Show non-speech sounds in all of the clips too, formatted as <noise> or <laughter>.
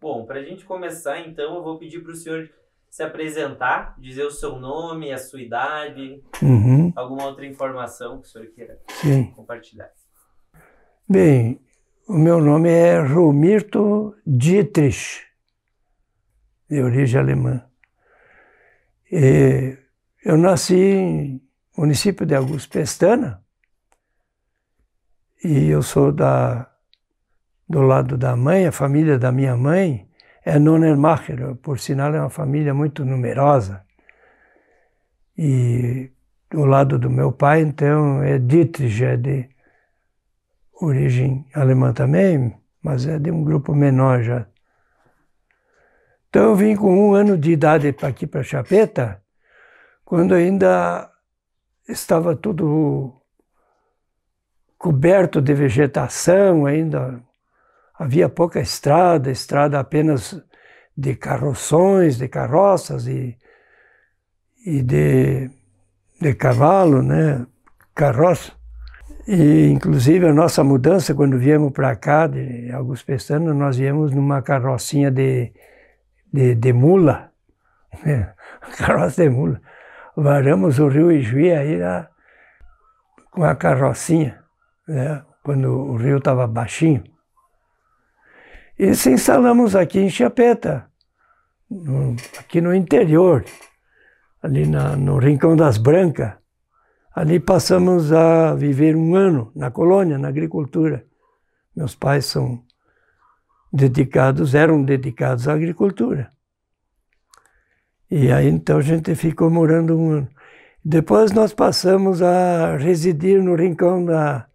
Bom, para a gente começar, então, eu vou pedir para o senhor se apresentar, dizer o seu nome, a sua idade, uhum. alguma outra informação que o senhor queira Sim. compartilhar. Bem, o meu nome é Romirto Dietrich, de origem alemã. E eu nasci no município de Augusto Pestana e eu sou da, do lado da mãe, a família da minha mãe é nonnenmacher por sinal é uma família muito numerosa. E do lado do meu pai, então, é Dietrich, é de origem alemã também, mas é de um grupo menor já. Então eu vim com um ano de idade aqui para Chapeta, quando ainda estava tudo coberto de vegetação ainda, havia pouca estrada, estrada apenas de carroções, de carroças e, e de, de cavalo, né? Carroça. E, inclusive, a nossa mudança, quando viemos para cá, de alguns pestanos, nós viemos numa carrocinha de, de, de mula, <laughs> né? carroça de mula. Varamos o rio Ijuí aí lá, com a carrocinha, né? quando o rio estava baixinho. Esse instalamos aqui em Chapeta, no, aqui no interior, ali na, no Rincão das Brancas. Ali passamos a viver um ano na colônia, na agricultura. Meus pais são dedicados, eram dedicados à agricultura. E aí então a gente ficou morando um ano. Depois nós passamos a residir no rincão da,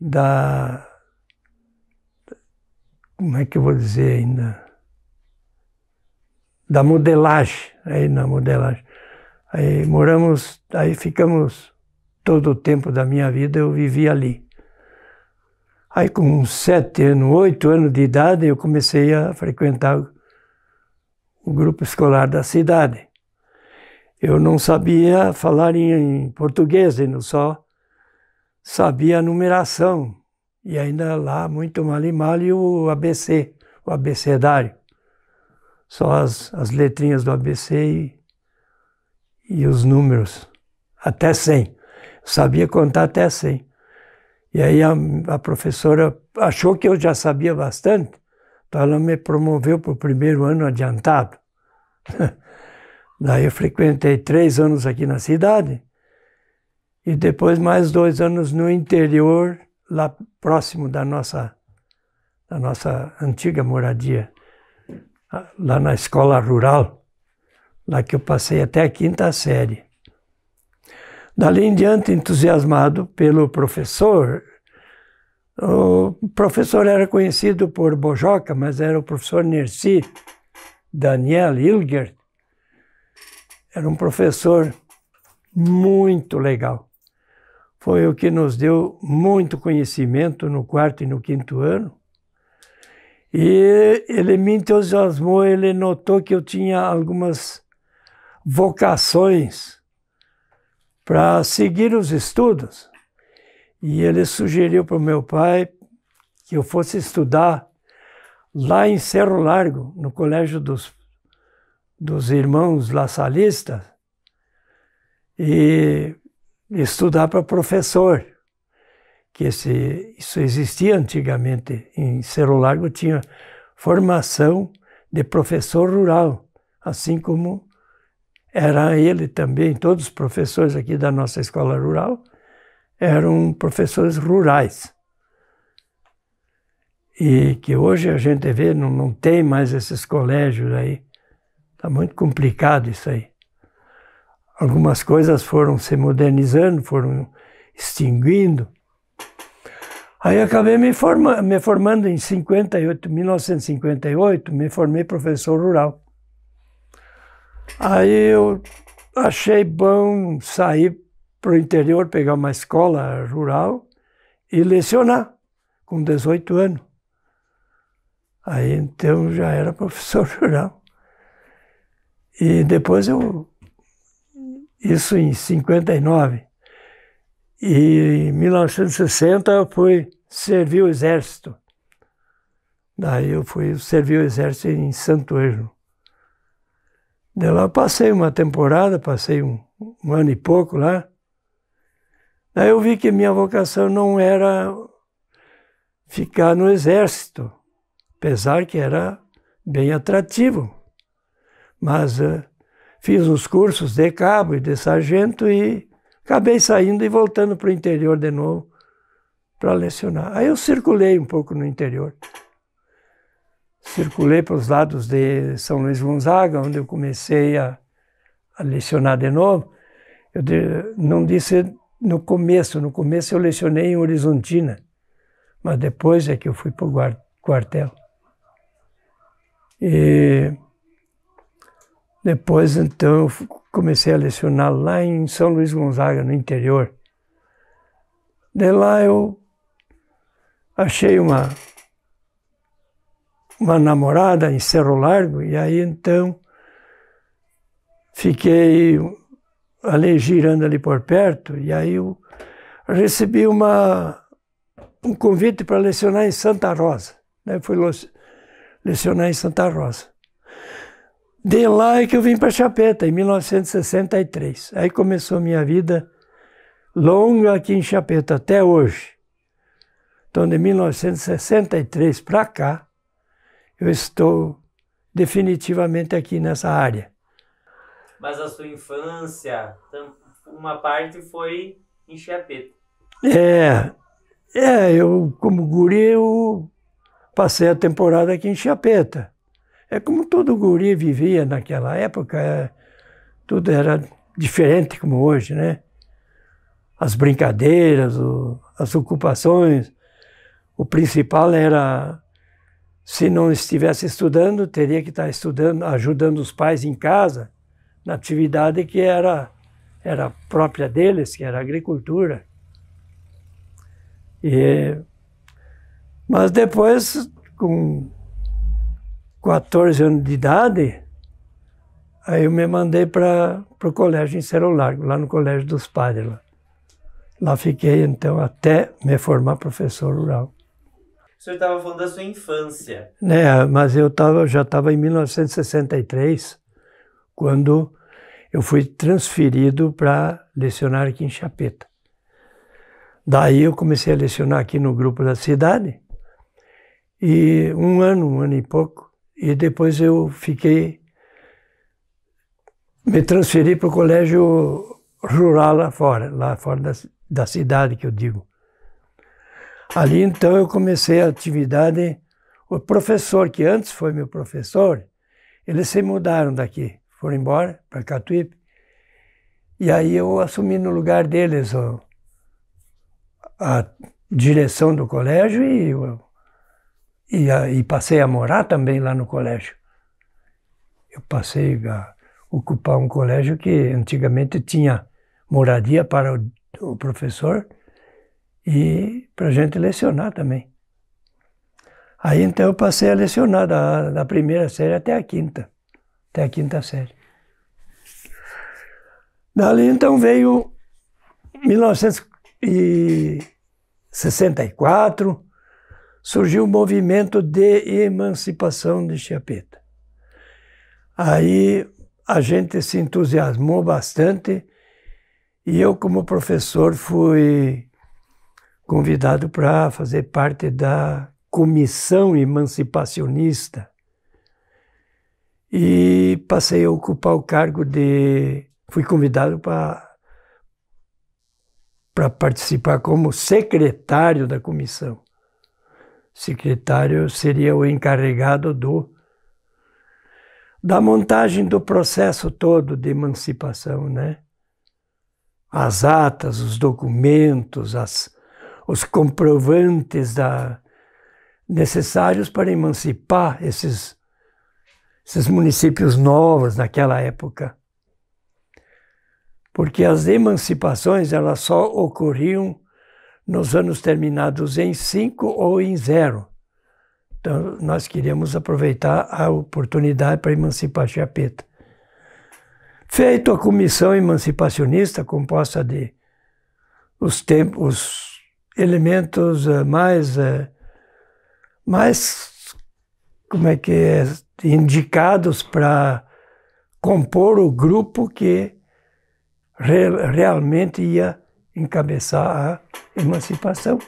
da como é que eu vou dizer ainda? Da modelagem, aí na modelagem. Aí moramos, aí ficamos todo o tempo da minha vida eu vivi ali. Aí com sete anos, oito anos de idade, eu comecei a frequentar o grupo escolar da cidade. Eu não sabia falar em, português, eu só sabia a numeração e ainda lá muito mal e mal e o ABC, o abecedário. Só as, as letrinhas do ABC e, e os números, até 100. Sabia contar até 100. E aí a, a professora achou que eu já sabia bastante, então ela me promoveu para o primeiro ano adiantado. <laughs> Daí eu frequentei três anos aqui na cidade e depois mais dois anos no interior lá próximo da nossa, da nossa antiga moradia, lá na escola rural, lá que eu passei até a quinta série. Dali em diante, entusiasmado pelo professor, o professor era conhecido por Bojoca, mas era o professor Nerci Daniel Hilger. Era um professor muito legal foi o que nos deu muito conhecimento no quarto e no quinto ano. E ele me entusiasmou, ele notou que eu tinha algumas vocações para seguir os estudos. E ele sugeriu para o meu pai que eu fosse estudar lá em Cerro Largo, no colégio dos, dos irmãos La Salista. E estudar para professor, que esse, isso existia antigamente. Em Cerro Largo tinha formação de professor rural, assim como era ele também, todos os professores aqui da nossa escola rural eram professores rurais. E que hoje a gente vê, não, não tem mais esses colégios aí. Está muito complicado isso aí algumas coisas foram se modernizando, foram extinguindo. Aí acabei me, forma, me formando em 58, 1958, me formei professor rural. Aí eu achei bom sair para o interior, pegar uma escola rural e lecionar, com 18 anos. Aí então já era <laughs> professor rural. E depois eu isso em 59. E em 1960 eu fui servir o exército. Daí eu fui servir o exército em Santo Ângelo. De lá passei uma temporada, passei um, um, ano e pouco lá. Daí eu vi que minha vocação não era ficar no exército, apesar que era bem atrativo. Mas uh, Fiz os cursos de cabo e de sargento e acabei saindo e voltando para o interior de novo para lecionar. Aí eu circulei um pouco no interior. Circulei para os lados de São Luís Gonzaga, onde eu comecei a, a lecionar de novo. Eu de, não disse no começo, no começo eu lecionei em Horizontina, mas depois é que eu fui para o quartel. E depois, então, eu comecei a lecionar lá em São Luís Gonzaga, no interior. De lá eu achei uma, uma namorada em Cerro Largo, e aí então fiquei ali girando ali por perto, e aí eu recebi uma, um convite para lecionar em Santa Rosa. Né? Fui lecionar em Santa Rosa. De lá é que eu vim para Chapeta, em 1963. Aí começou minha vida longa aqui em Chapeta, até hoje. Então, de 1963 para cá, eu estou definitivamente aqui nessa área. Mas a sua infância, uma parte foi em Chapeta. É, é eu como guri, eu passei a temporada aqui em Chapeta. É como todo guri vivia naquela época, é, tudo era diferente como hoje, né? As brincadeiras, o, as ocupações. O principal era, se não estivesse estudando, teria que estar tá estudando, ajudando os pais em casa, na atividade que era, era própria deles, que era a agricultura. E, mas depois, com 14 anos de idade, aí eu me mandei para o colégio em Cerro Largo, lá no colégio dos padres. Lá. lá fiquei, então, até me formar professor rural. O senhor estava falando da sua infância. Né, mas eu tava, já estava em 1963, quando eu fui transferido para lecionar aqui em Chapeta. Daí eu comecei a lecionar aqui no grupo da cidade. E um ano, um ano e pouco, e depois eu fiquei, me transferi para o colégio rural lá fora, lá fora da, da cidade que eu digo. Ali então eu comecei a atividade, o professor que antes foi meu professor, eles se mudaram daqui, foram embora para Catuípe, e aí eu assumi no lugar deles ó, a direção do colégio e eu, e, e passei a morar também lá no colégio. Eu passei a ocupar um colégio que antigamente tinha moradia para o, o professor e para a gente lecionar também. Aí então eu passei a lecionar da, da primeira série até a quinta, até a quinta série. Dali então veio 1964, surgiu o movimento de emancipação de Chiapita. Aí a gente se entusiasmou bastante e eu, como professor, fui convidado para fazer parte da comissão emancipacionista e passei a ocupar o cargo de. Fui convidado para para participar como secretário da comissão secretário seria o encarregado do da montagem do processo todo de emancipação, né? As atas, os documentos, as, os comprovantes da, necessários para emancipar esses, esses municípios novos naquela época. Porque as emancipações elas só ocorriam nos anos terminados em 5 ou em 0. Então, nós queríamos aproveitar a oportunidade para emancipar Chapeta. Feito a comissão emancipacionista, composta de os, tempos, os elementos eh, mais, eh, mais como é que é, indicados para compor o grupo que re realmente ia encabeçar a emancipação.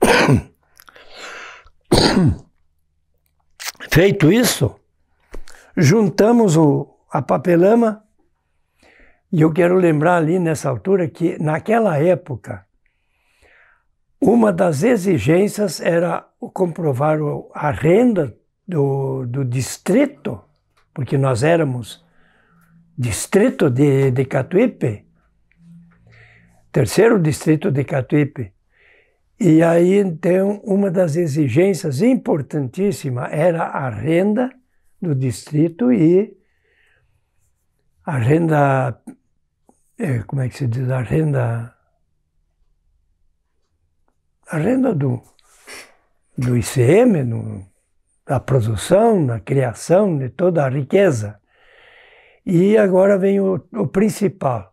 <coughs> Feito isso, juntamos o, a papelama, e eu quero lembrar ali nessa altura que, naquela época, uma das exigências era comprovar a renda do, do distrito, porque nós éramos distrito de, de Catuípe, terceiro distrito de Catuípe. E aí, então, uma das exigências importantíssima era a renda do distrito e a renda, eh, como é que se diz, a renda, a renda do, do ICM, no, da produção, da criação de toda a riqueza. E agora vem o, o principal,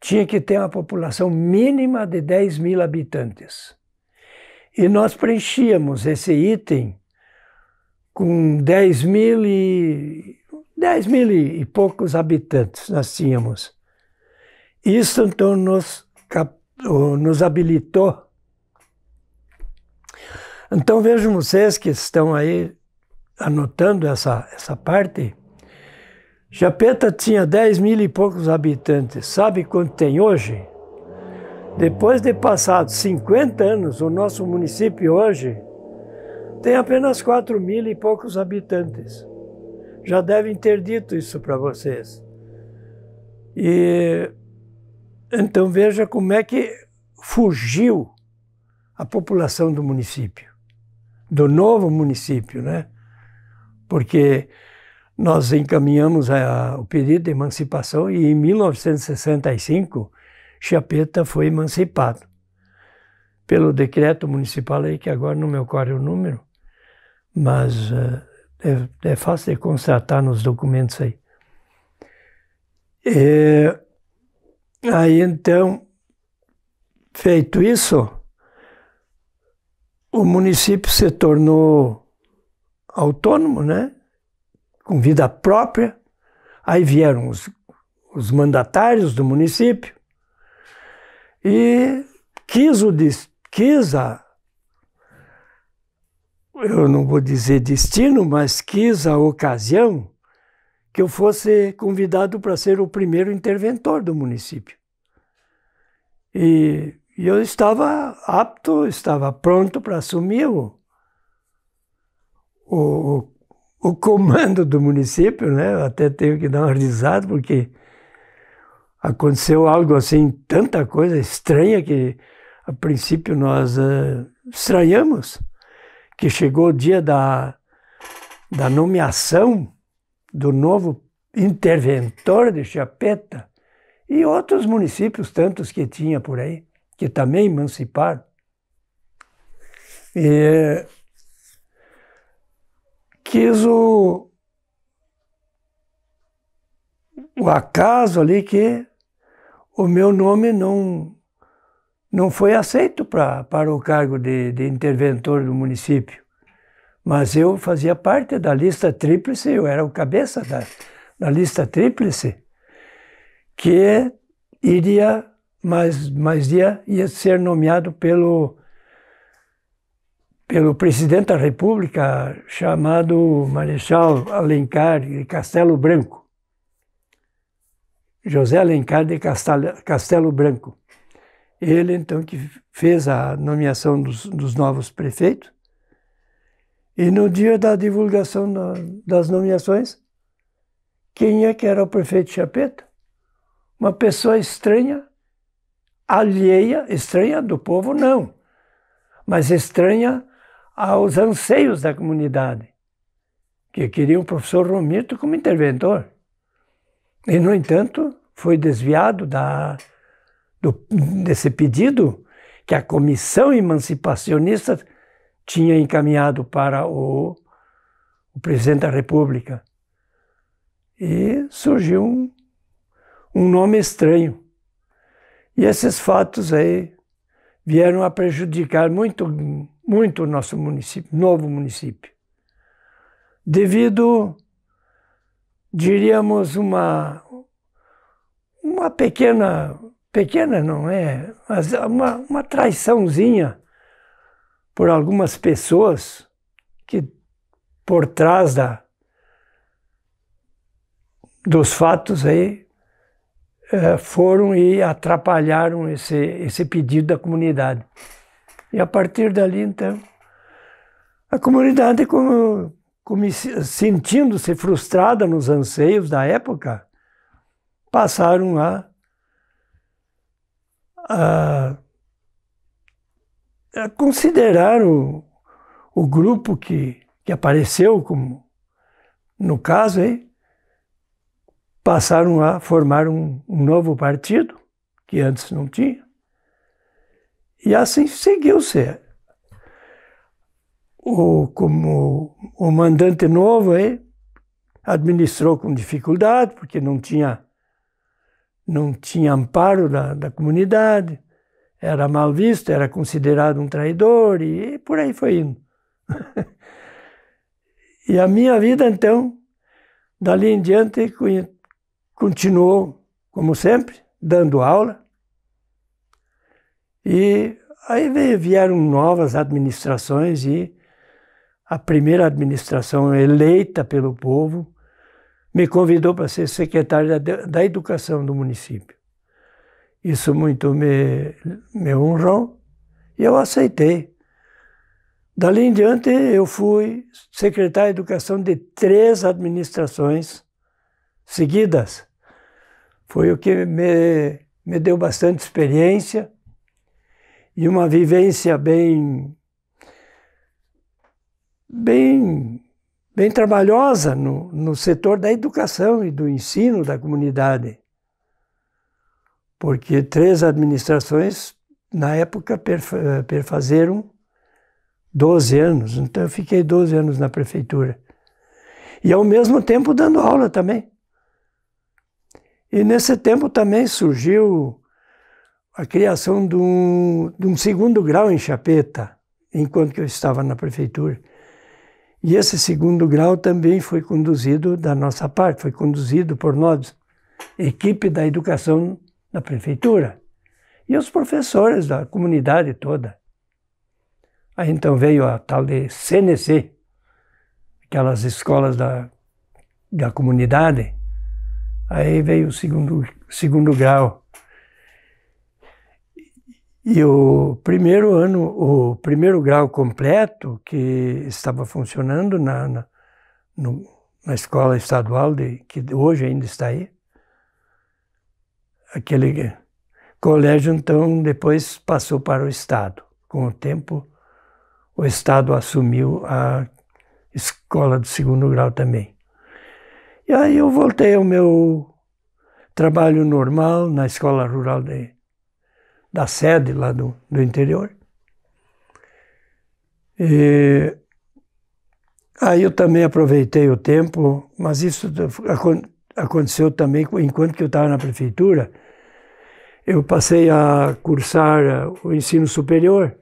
tinha que ter uma população mínima de 10 mil habitantes. E nós preenchíamos esse item com 10 mil e, 10 mil e poucos habitantes nós tínhamos. Isso então nos, nos habilitou. Então vejam vocês que estão aí anotando essa, essa parte. Japeta tinha 10 mil e poucos habitantes. Sabe quanto tem hoje? Depois de passados 50 anos, o nosso município hoje tem apenas 4 mil e poucos habitantes. Já devem ter dito isso para vocês. E então veja como é que fugiu a população do município, do novo município, né? Porque nós encaminhamos a, o pedido de emancipação e em 1965 Chapeta foi emancipado. Pelo decreto municipal aí, que agora não me ocorre o número, mas uh, é, é, fácil de constatar nos documentos aí. E, eh, aí então, feito isso, o município se tornou autônomo, né? com vida própria. Aí vieram os, os mandatários do município e quis, o, quis a, eu não vou dizer destino, mas quis a ocasião que eu fosse convidado para ser o primeiro interventor do município. E, e eu estava apto, estava pronto para assumir o, o, o comando do município, né? Até tenho que dar uma risada, porque aconteceu algo assim, tanta coisa estranha que a princípio nós uh, estranhamos, que chegou o dia da, da nomeação do novo interventor de Chapeta e outros municípios tantos que tinha por aí, que também emanciparam. E quis o, o acaso ali que o meu nome não, não foi aceito pra, para o cargo de, de interventor do município. Mas eu fazia parte da lista tríplice, eu era o cabeça da, da lista tríplice, que iria, mais, mais dia, ia ser nomeado pelo pelo presidente da República chamado Marechal Alencar de Castelo Branco. José Alencar de Castelo, Castelo Branco. Ele, então, que fez a nomeação dos, dos novos prefeitos. E no dia da divulgação da, das nomeações, quem é que era o prefeito Chapeta? Uma pessoa estranha, alheia, estranha do povo, não, mas estranha aos anseios da comunidade, que queria o professor Romito como interventor. E, no entanto, foi desviado da, do, desse pedido que a comissão emancipacionista tinha encaminhado para o, o presidente da República. E surgiu um, um nome estranho. E esses fatos aí vieram a prejudicar muito muito o nosso município, novo município, devido, diríamos, uma, uma pequena, pequena não é, mas uma, uma traiçãozinha por algumas pessoas que por trás da, dos fatos aí eh, foram e atrapalharam esse, esse pedido da comunidade. E a partir dali, então, a comunidade, como, como sentindo-se frustrada nos anseios da época, passaram a, a, a considerar o, o grupo que, que apareceu, como no caso, aí, passaram a formar um, um novo partido, que antes não tinha, e assim seguiu-se. O, como o mandante novo aí, administrou com dificuldade, porque não tinha, não tinha amparo da, da comunidade, era mal visto, era considerado um traidor e, e por aí foi indo. <laughs> e a minha vida, então, dali em diante, continuou, como sempre, dando aula, e aí vieram novas administrações e a primeira administração eleita pelo povo me convidou para ser secretário da, da educação do município. Isso muito me, me honrou e eu aceitei. Dali em diante, eu fui secretário de Educação de três administrações seguidas. Foi o que me, me deu bastante experiência e uma vivência bem bem bem trabalhosa no, no setor da educação e do ensino da comunidade. Porque três administrações, na época, perfazeram 12 anos. Então, eu fiquei 12 anos na prefeitura. E, ao mesmo tempo, dando aula também. E, nesse tempo, também surgiu a criação de um, de um segundo grau em Chapeta, enquanto eu estava na prefeitura. E esse segundo grau também foi conduzido da nossa parte, foi conduzido por nós, equipe da educação da prefeitura e os professores da comunidade toda. Aí então veio a tal de CNC, aquelas escolas da, da comunidade. Aí veio o segundo, segundo grau. E o primeiro ano, o primeiro grau completo que estava funcionando na, na, no, na escola estadual, de, que hoje ainda está aí, aquele colégio então depois passou para o Estado. Com o tempo, o Estado assumiu a escola do segundo grau também. E aí eu voltei ao meu trabalho normal na escola rural de da sede lá do, do interior. E aí eu também aproveitei o tempo, mas isso aconteceu também enquanto que eu estava na prefeitura. Eu passei a cursar uh, o ensino superior.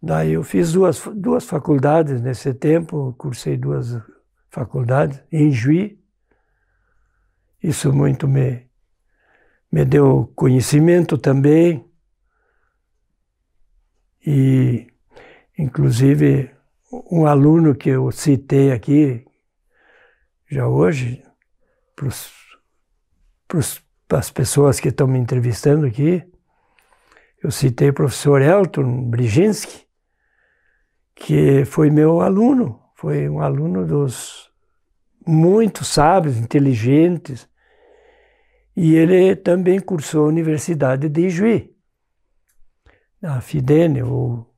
Daí eu fiz duas, duas faculdades nesse tempo, cursei duas faculdades em Juiz. Isso muito me me deu conhecimento também. E, inclusive, um aluno que eu citei aqui, já hoje, para as pessoas que estão me entrevistando aqui, eu citei o professor Elton Briginski, que foi meu aluno, foi um aluno dos muito sábios, inteligentes, e ele também cursou a Universidade de Juí, a Fidene, ou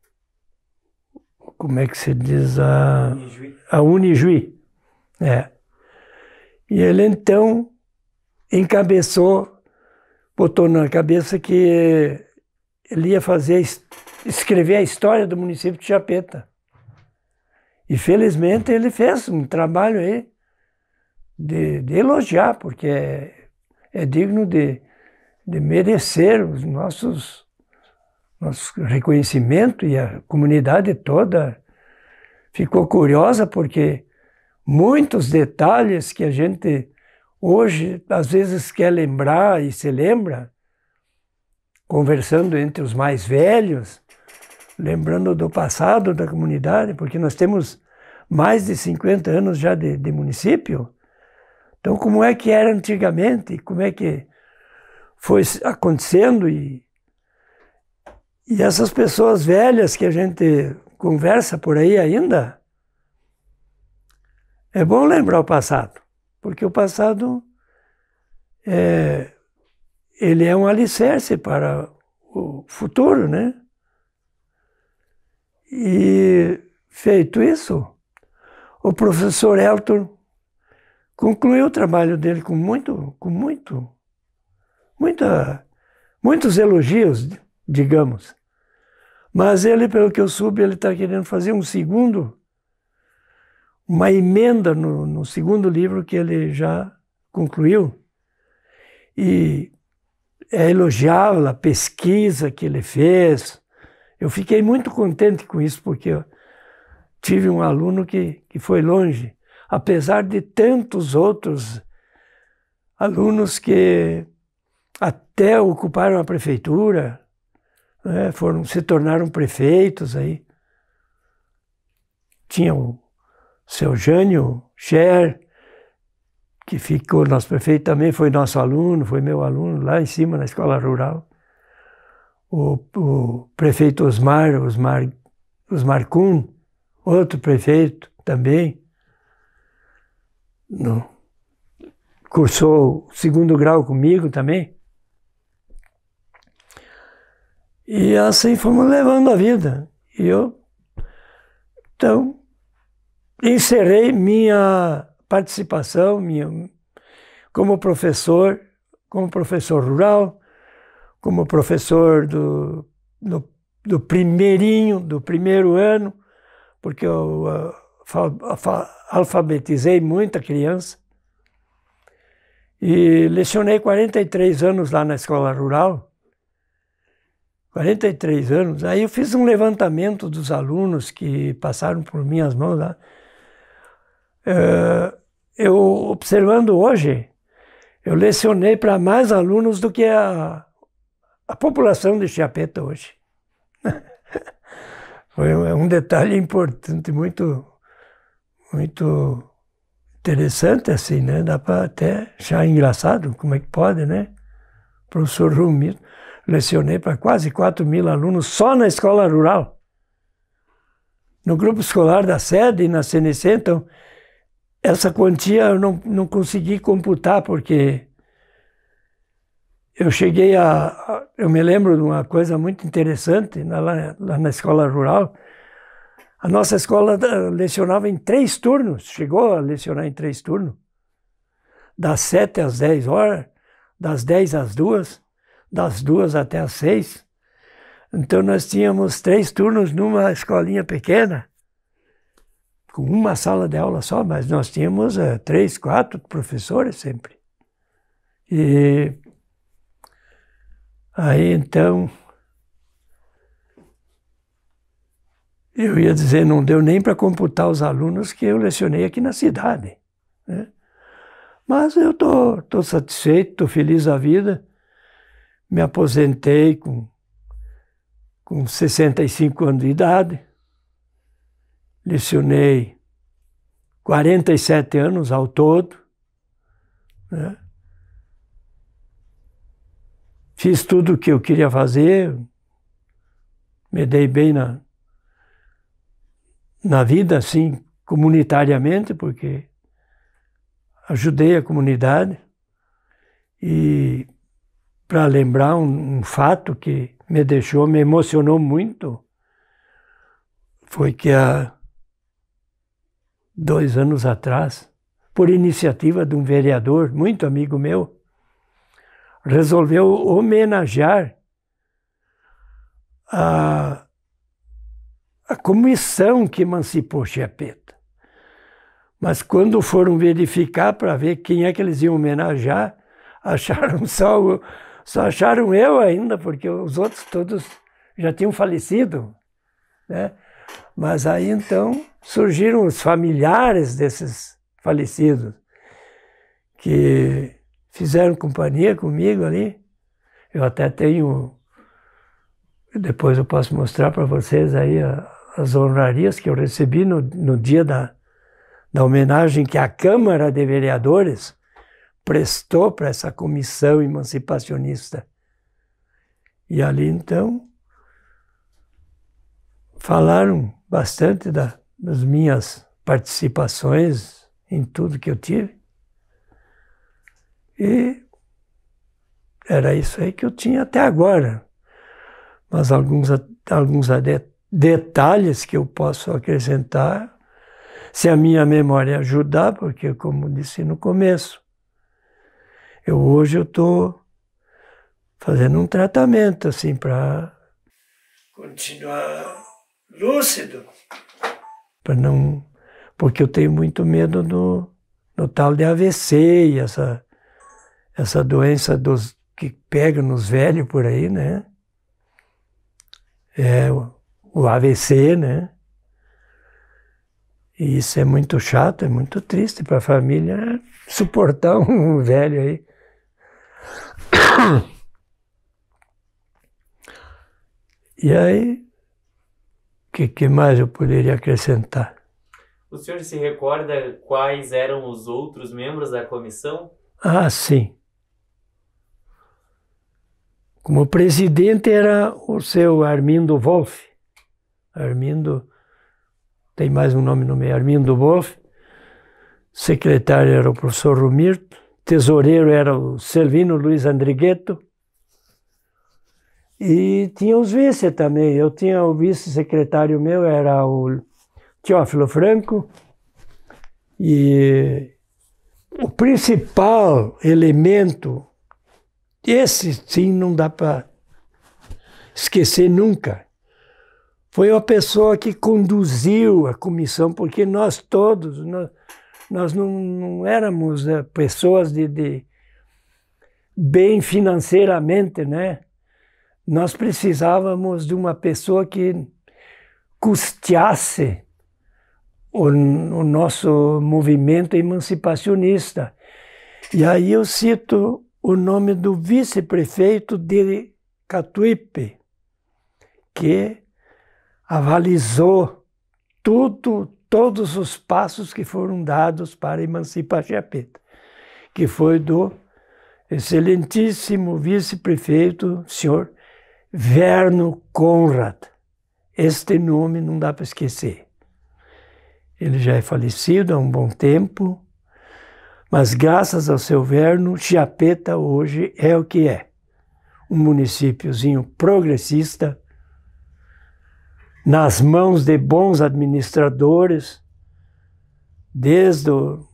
como é que se diz? A Unijuí. A Unijuí. É. E ele então encabeçou, botou na cabeça que ele ia fazer, escrever a história do município de Chapeta. E felizmente ele fez um trabalho aí de, de elogiar, porque é digno de, de merecer os nossos nosso reconhecimento e a comunidade toda ficou curiosa porque muitos detalhes que a gente hoje às vezes quer lembrar e se lembra conversando entre os mais velhos, lembrando do passado da comunidade, porque nós temos mais de 50 anos já de, de município. Então, como é que era antigamente, como é que foi acontecendo e, e essas pessoas velhas que a gente conversa por aí ainda, é bom lembrar o passado, porque o passado é, ele é um alicerce para o futuro, né? E feito isso, o professor Elton concluiu o trabalho dele com muito, com muito, muita, muitos elogios, digamos. Mas ele, pelo que eu soube, ele está querendo fazer um segundo, uma emenda no, no segundo livro que ele já concluiu. E é elogiável a pesquisa que ele fez. Eu fiquei muito contente com isso, porque eu tive um aluno que, que foi longe apesar de tantos outros alunos que até ocuparam a prefeitura, né, foram se tornaram prefeitos aí. Tinha o seu Jânio Cher que ficou nosso prefeito, também foi nosso aluno, foi meu aluno lá em cima na escola rural. O, o prefeito Osmar, Osmar, Osmar Kuhn, outro prefeito também no, cursou segundo grau comigo também. E assim fomos levando a vida. E eu, então, encerrei minha participação minha, como professor, como professor rural, como professor do, do, do primeirinho, do primeiro ano, porque eu, alfabetizei muita criança e lecionei 43 anos lá na escola rural. 43 anos. Aí eu fiz um levantamento dos alunos que passaram por minhas mãos lá. Eh, eu, observando hoje, eu lecionei para mais alunos do que a, a população de Chiapeta hoje. <laughs> Foi é um detalhe importante, muito muito interessante, assim, né? Dá para até achar engraçado como é que pode, né? O professor Rumir, lecionei para quase 4 mil alunos só na escola rural. No grupo escolar da sede, na CNC, então, essa quantia eu não, não consegui computar, porque eu cheguei a, Eu me lembro de uma coisa muito interessante, lá, lá na escola rural, a nossa escola eh, lecionava em três turnos, chegou a lecionar em três turnos. Das sete às dez horas, das dez às duas, das duas até às seis. Então nós tínhamos três turnos numa escolinha pequena, com uma sala de aula só, mas nós tínhamos eh, três, quatro professores sempre. E aí então Eu ia dizer, não deu nem para computar os alunos que eu lecionei aqui na cidade. Né? Mas eu estou tô, tô satisfeito, estou feliz da vida. Me aposentei com, com 65 anos de idade. Lecionei 47 anos ao todo. Né? Fiz tudo o que eu queria fazer. Me dei bem na, na vida, assim, comunitariamente, porque ajudei a comunidade. E para lembrar um, um, fato que me deixou, me emocionou muito, foi que há dois anos atrás, por iniciativa de um vereador, muito amigo meu, resolveu homenagear a a comissão que emancipou Chepeta. Mas quando foram verificar para ver quem é que eles iam homenagear, <laughs> acharam só, só acharam eu ainda, porque os outros todos já tinham falecido. Né? Mas aí então surgiram os familiares desses falecidos, que fizeram companhia comigo ali. Eu até tenho. Depois eu posso mostrar para vocês aí a, as honrarias que eu recebi no, no dia da, da homenagem que a Câmara de Vereadores prestou para essa comissão emancipacionista. E ali então falaram bastante da, das minhas participações em tudo que eu tive. E era isso aí que eu tinha até agora. Mas alguns, alguns detalhes que eu posso acrescentar, se a minha memória ajudar, porque como disse no começo, eu hoje eu estou fazendo um tratamento assim para continuar lúcido, para não, porque eu tenho muito medo do, do tal de AVC e essa essa doença dos que pega nos velhos por aí, né? É, o AVC, né? E isso é muito chato, é muito triste para a família suportar <laughs> um velho aí. E aí, o que, que mais eu poderia acrescentar? O senhor se recorda quais eram os outros membros da comissão? Ah, sim. Como presidente era o seu Armindo Wolff. Armindo, tem mais um nome no meio, é Armindo Boff, secretário era o professor Rumirto, tesoureiro era o Servino Luiz Andrigueto, e tinha os vice também. Eu tinha o vice-secretário meu, era o Teófilo Franco, e o principal elemento, esse sim não dá para esquecer nunca, foi uma pessoa que conduziu a comissão, porque nós todos, nós, nós não, não, éramos né, pessoas de, de, bem financeiramente, né? Nós precisávamos de uma pessoa que custeasse o, o nosso movimento emancipacionista. E aí eu cito o nome do vice-prefeito de Catuípe, que avalizou tudo, todos os passos que foram dados para emancipar Chiapeta, que foi do excelentíssimo vice-prefeito, senhor Verno Conrad. Este nome não dá para esquecer. Ele já é falecido há um bom tempo, mas graças ao seu Verno, Chiapeta hoje é o que é. Um municípiozinho progressista, nas mãos de bons administradores, desde o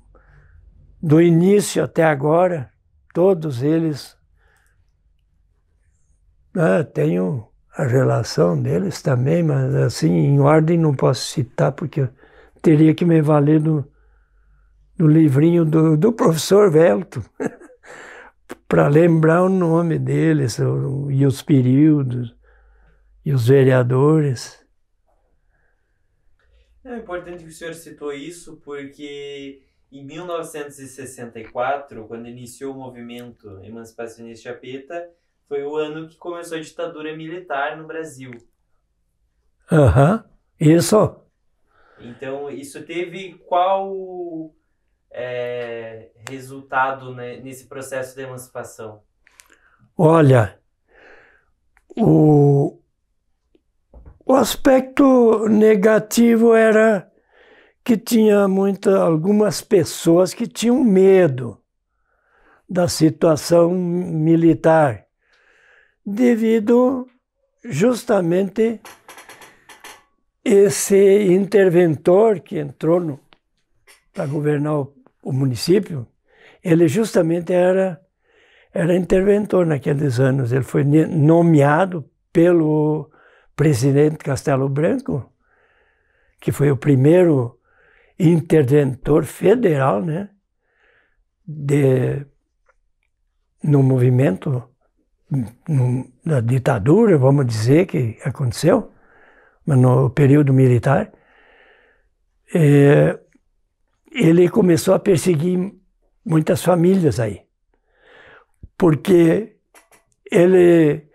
do início até agora, todos eles né, tenho a relação deles também, mas assim, em ordem não posso citar, porque teria que me valer do, livrinho do, do professor Velto, <laughs> para lembrar o nome deles, e os períodos, e os vereadores. É importante que o senhor citou isso porque em 1964, quando iniciou o movimento emancipacionista chapeta, foi o ano que começou a ditadura militar no Brasil. Aham, uhum. isso. Então, isso teve qual é, resultado né, nesse processo de emancipação? Olha, o, o aspecto negativo era que tinha muita, algumas pessoas que tinham medo da situação militar, devido justamente esse interventor que entrou para governar o, o, município, ele justamente era, era interventor naqueles anos. Ele foi nomeado pelo presidente Castelo Branco, que foi o primeiro interventor federal, né, de, no movimento, no, na ditadura, vamos dizer, que aconteceu, mas no período militar, é, ele começou a perseguir muitas famílias aí, porque ele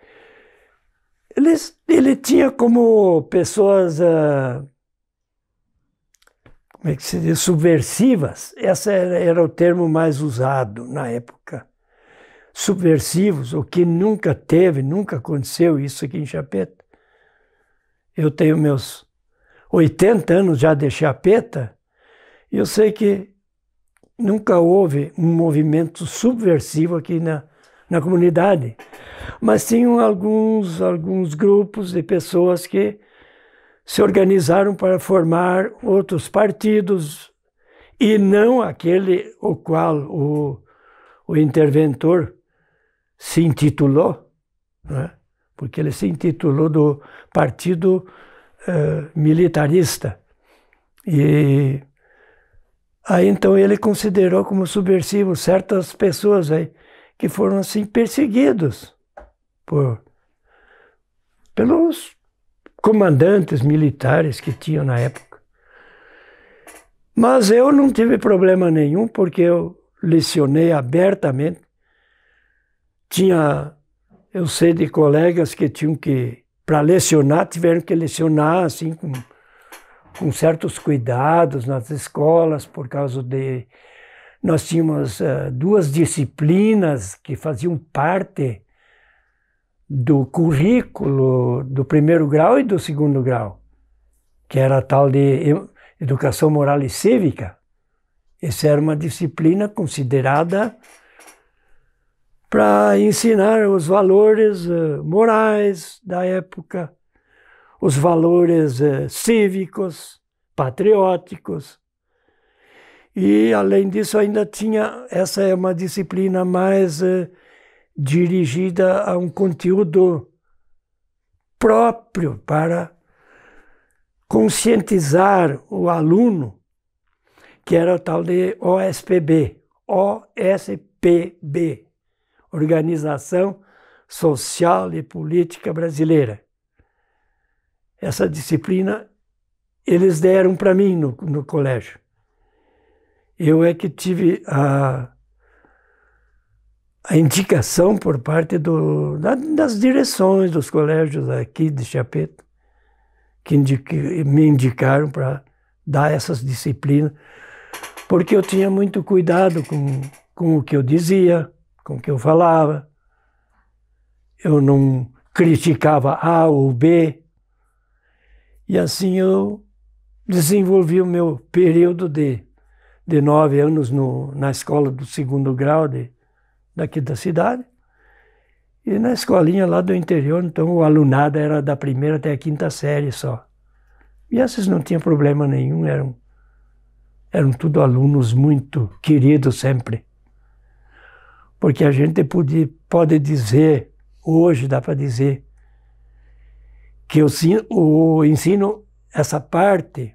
ele, ele tinha como pessoas, ah, como é que se diz, subversivas. Esse era, era o termo mais usado na época. Subversivos, o que nunca teve, nunca aconteceu isso aqui em Chapeta. Eu tenho meus 80 anos já de Chapeta, e eu sei que nunca houve um movimento subversivo aqui na, na comunidade. Mas tinham alguns, alguns grupos de pessoas que se organizaram para formar outros partidos e não aquele o qual o, o interventor se intitulou, né? porque ele se intitulou do Partido uh, Militarista. E aí então ele considerou como subversivo certas pessoas aí que foram assim perseguidos por, pelos comandantes militares que tinham na época. Mas eu não tive problema nenhum, porque eu lecionei abertamente. Tinha, eu sei de colegas que tinham que, para lecionar, tiveram que lecionar assim com, com certos cuidados nas escolas, por causa de. Nós tínhamos uh, duas disciplinas que faziam parte do currículo do primeiro grau e do segundo grau, que era a tal de educação moral e cívica. Essa era uma disciplina considerada para ensinar os valores eh, morais da época, os valores eh, cívicos, patrióticos. E, além disso, ainda tinha. Essa é uma disciplina mais. Eh, dirigida a um conteúdo próprio para conscientizar o aluno, que era o tal de OSPB, OSPB, Organização Social e Política Brasileira. Essa disciplina eles deram para mim no, no colégio. Eu é que tive a a indicação por parte do, da, das direções dos colégios aqui de Chapeta, que indique, me indicaram para dar essas disciplinas, porque eu tinha muito cuidado com, com o que eu dizia, com o que eu falava. Eu não criticava A ou B. E assim eu desenvolvi o meu período de, de nove anos no, na escola do segundo grau de, daqui da cidade. E na escolinha lá do interior, então o alunado era da primeira até a quinta série só. E esses não tinham problema nenhum, eram, eram tudo alunos muito queridos sempre. Porque a gente pode, pode dizer, hoje dá para dizer, que eu, o ensino, essa parte,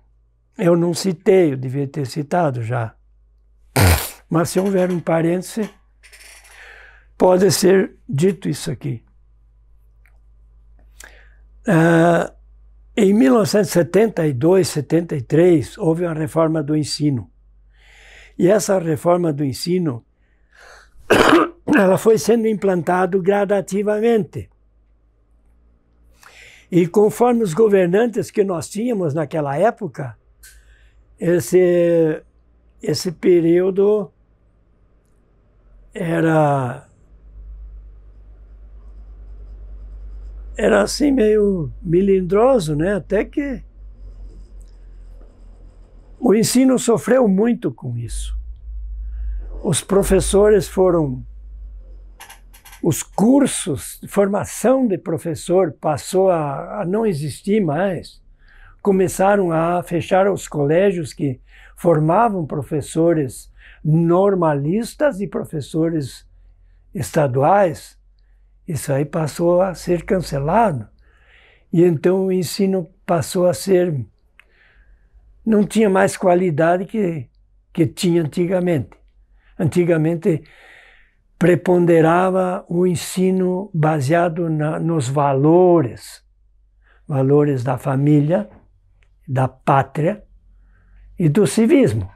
eu não citei, eu devia ter citado já. <laughs> Mas se houver um parêntese, pode ser dito isso aqui. Uh, em 1972, 73, houve uma reforma do ensino. E essa reforma do ensino <coughs> ela foi sendo implantada gradativamente. E conforme os governantes que nós tínhamos naquela época, esse, esse período era era assim meio melindroso, né? Até que o ensino sofreu muito com isso. Os professores foram os cursos de formação de professor passou a, a não existir mais. Começaram a fechar os colégios que formavam professores normalistas e professores estaduais isso aí passou a ser cancelado. E então o ensino passou a ser. não tinha mais qualidade que, que tinha antigamente. Antigamente preponderava o ensino baseado na, nos valores, valores da família, da pátria e do civismo.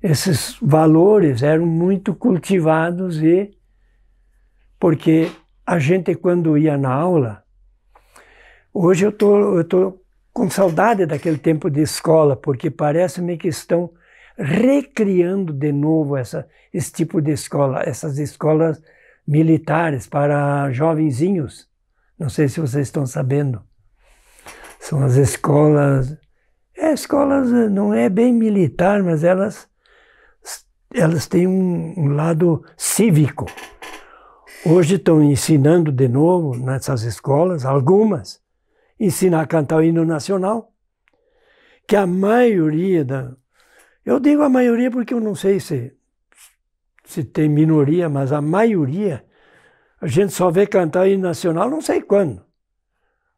Esses valores eram muito cultivados e porque a gente quando ia na aula, hoje eu tô, estou tô com saudade daquele tempo de escola, porque parece-me que estão recriando de novo essa, esse tipo de escola, essas escolas militares para jovenzinhos. Não sei se vocês estão sabendo. São as escolas. É, escolas eh, não é bem militar, mas elas, elas têm um, um lado cívico. Hoje estão ensinando de novo nessas escolas, algumas, ensinar a cantar o hino nacional, que a maioria da. Eu digo a maioria porque eu não sei se, se tem minoria, mas a maioria, a gente só vê cantar o hino nacional não sei quando.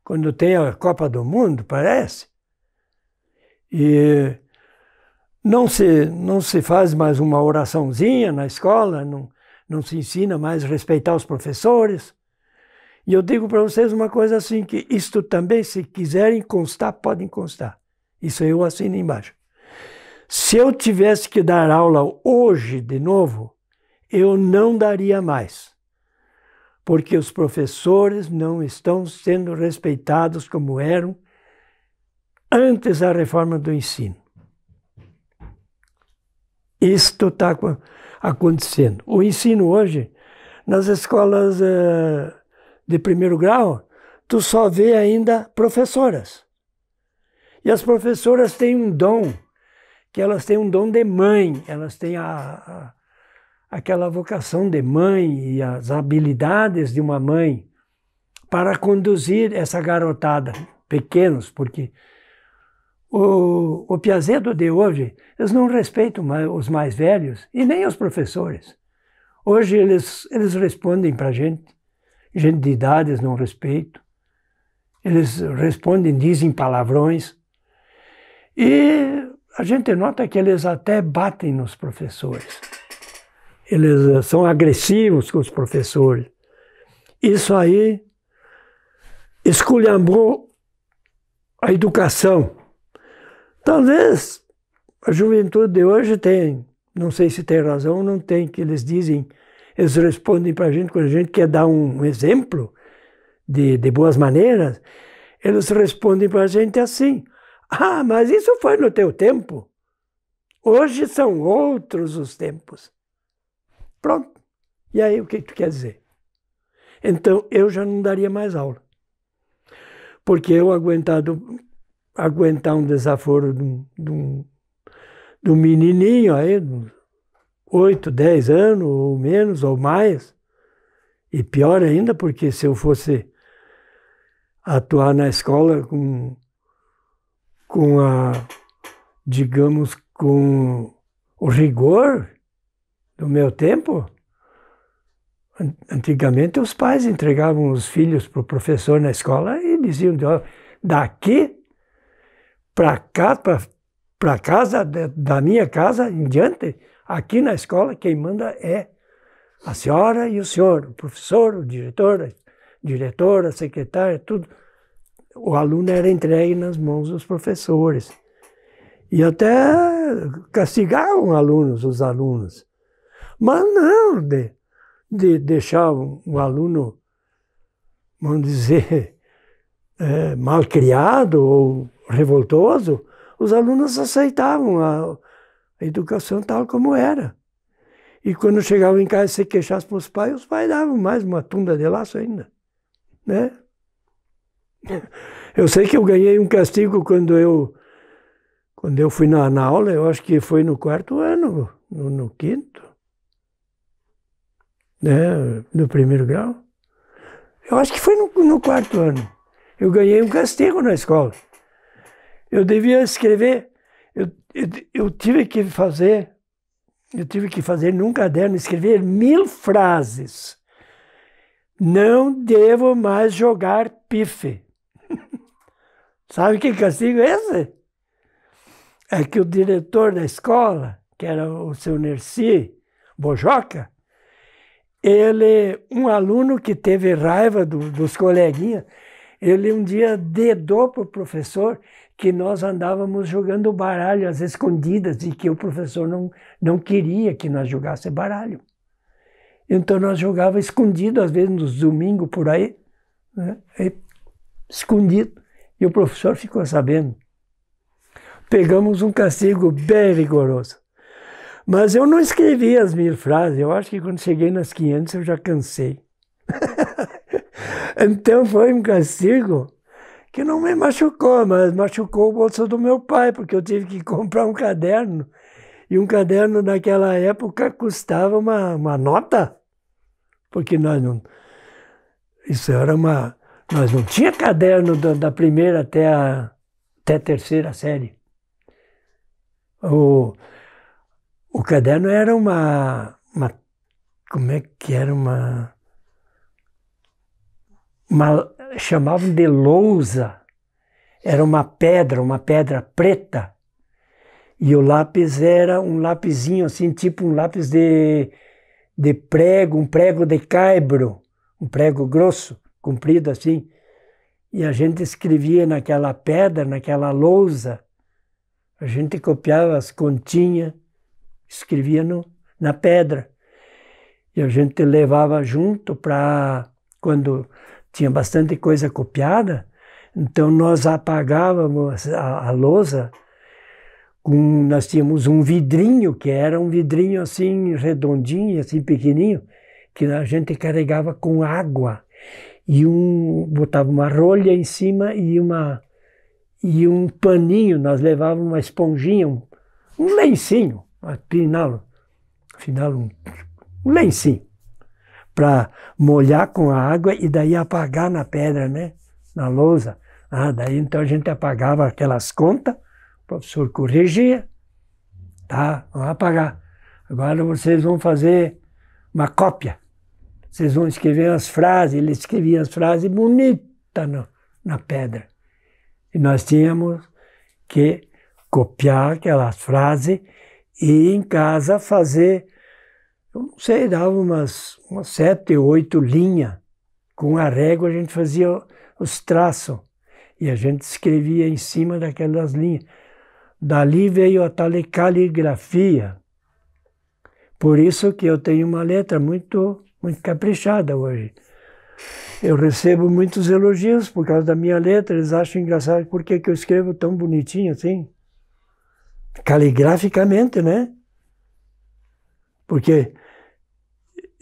Quando tem a Copa do Mundo, parece. E não se, não se faz mais uma oraçãozinha na escola, não, não se ensina mais a respeitar os professores. E eu digo para vocês uma coisa assim, que isto também, se quiserem constar, podem constar. Isso eu assino embaixo. Se eu tivesse que dar aula hoje de novo, eu não daria mais. Porque os professores não estão sendo respeitados como eram antes da reforma do ensino. Isto está acontecendo. O ensino hoje, nas escolas eh, de primeiro grau, tu só vê ainda professoras. E as professoras têm um dom, que elas têm um dom de mãe, elas têm a, a, aquela vocação de mãe e as habilidades de uma mãe para conduzir essa garotada, pequenos, porque o, o Piazedo de hoje, eles não respeitam os mais velhos e nem os professores. Hoje eles, eles respondem para gente. Gente de idade eles não respeitam. Eles respondem, dizem palavrões. E a gente nota que eles até batem nos professores. Eles eh, são agressivos com os professores. Isso aí esculhambou a educação Talvez a juventude de hoje tem, não sei se tem razão ou não tem, que eles dizem, eles respondem para a gente quando a gente quer dar um exemplo de, de boas maneiras, eles respondem para a gente assim: Ah, mas isso foi no teu tempo. Hoje são outros os tempos. Pronto. E aí, o que tu quer dizer? Então, eu já não daria mais aula. Porque eu aguentado aguentar um desaforo de um, de um, de um menininho aí, oito dez anos, ou menos, ou mais. E pior ainda, porque se eu fosse atuar na escola com, com a, digamos, com o rigor do meu tempo, antigamente os pais entregavam os filhos para o professor na escola e diziam, daqui para cá, para casa, da minha casa em diante, aqui na escola, quem manda é a senhora e o senhor, o professor, o diretor, diretora, secretária, tudo. O aluno era entregue nas mãos dos professores. E até castigavam alunos, os alunos. Mas não de, de deixar o aluno, vamos dizer, <laughs> é, mal criado ou revoltoso, os alunos aceitavam a, a educação tal como era. E quando chegavam em casa e se queixavam para os pais, os pais davam mais uma tunda de laço ainda. Né? <laughs> Eu sei que eu ganhei um castigo quando eu, quando eu fui na, na aula, eu acho que foi no quarto ano, no, no quinto, né? no primeiro grau. Eu acho que foi no, no quarto ano. Eu ganhei um castigo na escola. Eu devia escrever, eu, eu, eu tive que fazer, eu tive que fazer num caderno, escrever mil frases. Não devo mais jogar pife. <laughs> Sabe que castigo é esse? É que o diretor da escola, que era o seu Nerci Bojoca, ele, um aluno que teve raiva do, dos coleguinhas, ele um dia dedou para o professor que nós andávamos jogando baralho às escondidas e que o professor não, não queria que nós jogasse baralho. Então nós jogava escondido, às vezes nos domingos por aí, né? escondido, e o professor ficou sabendo. Pegamos um castigo bem rigoroso. Mas eu não escrevi as mil frases, eu acho que quando cheguei nas 500 eu já cansei. <laughs> então foi um castigo que não me machucou, mas machucou o bolso do meu pai, porque eu tive que <laughs> comprar um caderno. E um caderno naquela época custava uma, uma nota, porque nós não. Isso era uma. Nós não tinha caderno da, da primeira até a, até a terceira série. O, o caderno era uma, uma. Como é que era? Uma. Uma chamavam de lousa. Era uma pedra, uma pedra preta. E o lápis era um lápisinho assim, tipo um lápis de, de prego, um prego de caibro, um prego grosso, comprido assim. E a gente escrevia naquela pedra, naquela lousa. A gente copiava as continhas, escrevia no, na pedra. E a gente levava junto para quando tinha bastante coisa copiada, então nós apagávamos a, a lousa com, nós tínhamos um vidrinho, que era um vidrinho assim redondinho, assim pequenininho, que a gente carregava com água e um botava uma rolha em cima e uma e um paninho, nós levávamos uma esponjinha, um, um lencinho, afinal, afinal um, um lencinho para molhar com a água e daí apagar na pedra, né? Na lousa. Ah, daí então a gente apagava aquelas contas, o professor corrigia, tá? Vamos apagar. Agora vocês vão fazer uma cópia. Vocês vão escrever as frases, ele escrevia as frases bonitas na, na pedra. E nós tínhamos que copiar aquelas frases e em casa fazer eu não sei, dava umas, umas sete, oito linhas. Com a régua a gente fazia os traços e a gente escrevia em cima daquelas linhas. Dali veio a tal caligrafia. Por isso que eu tenho uma letra muito, muito caprichada hoje. Eu recebo muitos elogios por causa da minha letra, eles acham engraçado por que eu escrevo tão bonitinho assim. Caligraficamente, né? Porque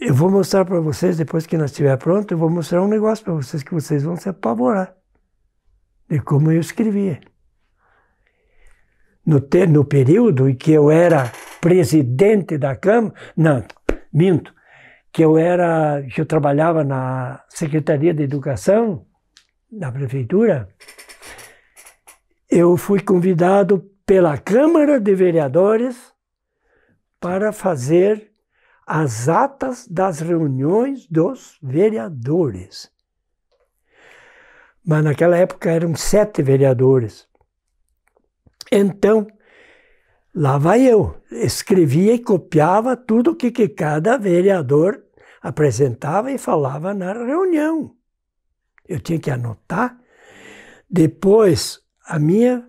eu vou mostrar para vocês, depois que nós estiver pronto, eu vou mostrar um negócio para vocês que vocês vão se apavorar de como eu escrevia. No, te, no período em que eu era presidente da Câmara, não, minto, que eu era, que eu trabalhava na Secretaria de Educação da Prefeitura, eu fui convidado pela Câmara de Vereadores para fazer as atas das reuniões dos vereadores. Mas naquela época eram sete vereadores. Então, lá vai eu, escrevia e copiava tudo o que, que cada vereador apresentava e falava na reunião. Eu tinha que anotar. Depois, a minha,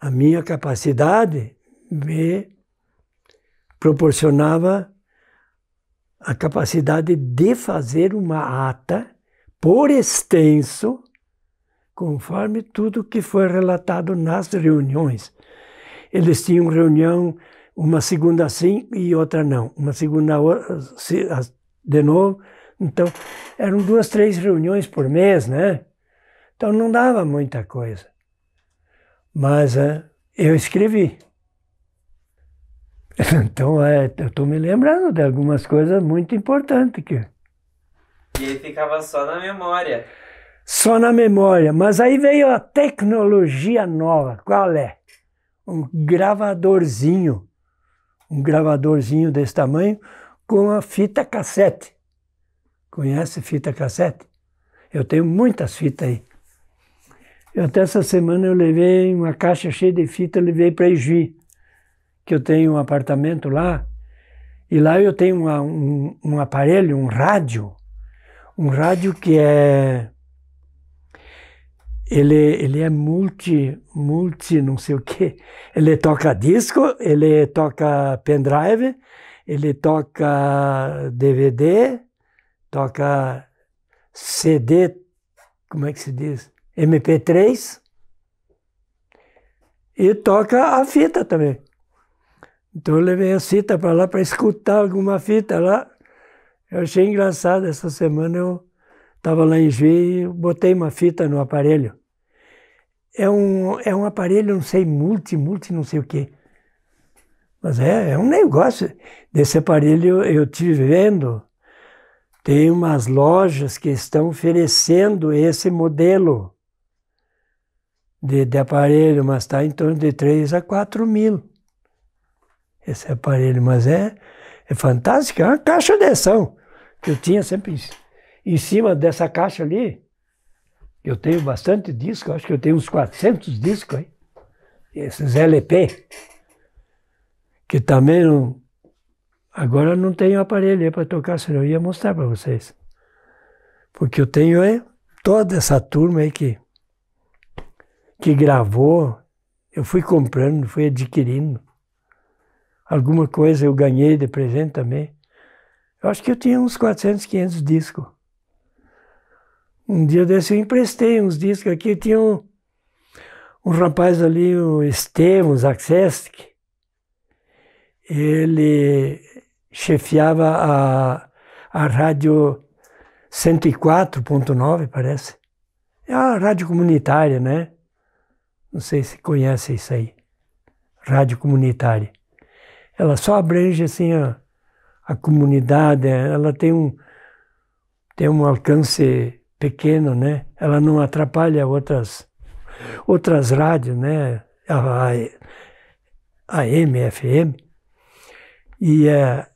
a minha capacidade me proporcionava a capacidade de fazer uma ata por extenso, conforme tudo que foi relatado nas reuniões. Eles tinham reunião uma segunda sim e outra não, uma segunda de novo. Então, eram duas, três reuniões por mês, né? Então não dava muita coisa. Mas eh, eu escrevi. <laughs> Então, é, eu estou me lembrando de algumas coisas muito importantes. Que... E ficava só na memória. Só na memória. Mas aí veio a tecnologia nova. Qual é? Um gravadorzinho. Um gravadorzinho desse tamanho com a fita cassete. Conhece fita cassete? Eu tenho muitas fitas aí. Eu, até essa semana eu levei uma caixa cheia de fita, levei para Ijuí que eu tenho um apartamento lá, e lá eu tenho uma, um, um aparelho, um rádio, um rádio que é ele, ele é multi, multi não sei o quê. Ele toca disco, ele toca pendrive, ele toca DVD, toca CD, como é que se diz? MP3 e toca a fita também. Então eu levei a fita para lá para escutar alguma fita lá. Eu achei engraçado, essa semana eu estava lá em Juiz e botei uma fita no aparelho. É um, é um aparelho, não sei, multi, multi, não sei o quê. Mas é, é um negócio. Desse aparelho eu estive vendo, tem umas lojas que estão oferecendo esse modelo de, de aparelho, mas está em torno de 3 a 4 mil esse aparelho, mas é, é fantástico, é uma caixa de ação que eu tinha sempre em, em cima dessa caixa ali. Eu tenho bastante disco, acho que eu tenho uns 400 discos aí, esses LP, que também não, agora não tenho aparelho para tocar, senão eu ia mostrar para vocês. Porque eu tenho é, toda essa turma aí que, que gravou, eu fui comprando, fui adquirindo. Alguma coisa eu ganhei de presente também. Eu acho que eu tinha uns 400, 500 discos. Um dia desse eu emprestei uns discos aqui, tinha um, um rapaz ali, o Estevam Zaksestik, ele chefiava a, a rádio 104.9, parece. É a rádio comunitária, né? Não sei se conhece isso aí. Rádio comunitária ela só abrange assim a, a comunidade, é, ela tem um, tem um alcance pequeno, né? Ela não atrapalha outras, outras rádios, né? A, a, a fm E é,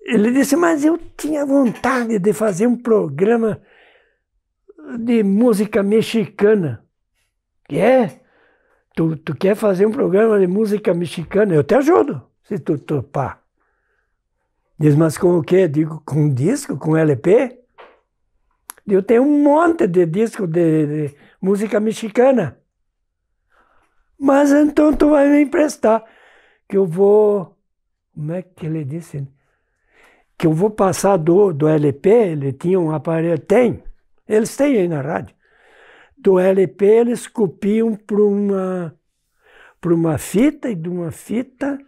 ele disse, mas eu tinha vontade de fazer um programa de música mexicana. Que é? Tu, tu quer fazer um programa de música mexicana? Eu te ajudo se tu topar. Diz, mas com o quê? Digo, com disco, com LP? Eu tenho um monte de disco de, de música mexicana. Mas então tu vai me emprestar, que eu vou. Como é que ele disse? Que eu vou passar do, do LP, ele tinha um aparelho. Tem, eles têm aí na rádio. Do LP eles copiam para uma, uma fita e de uma fita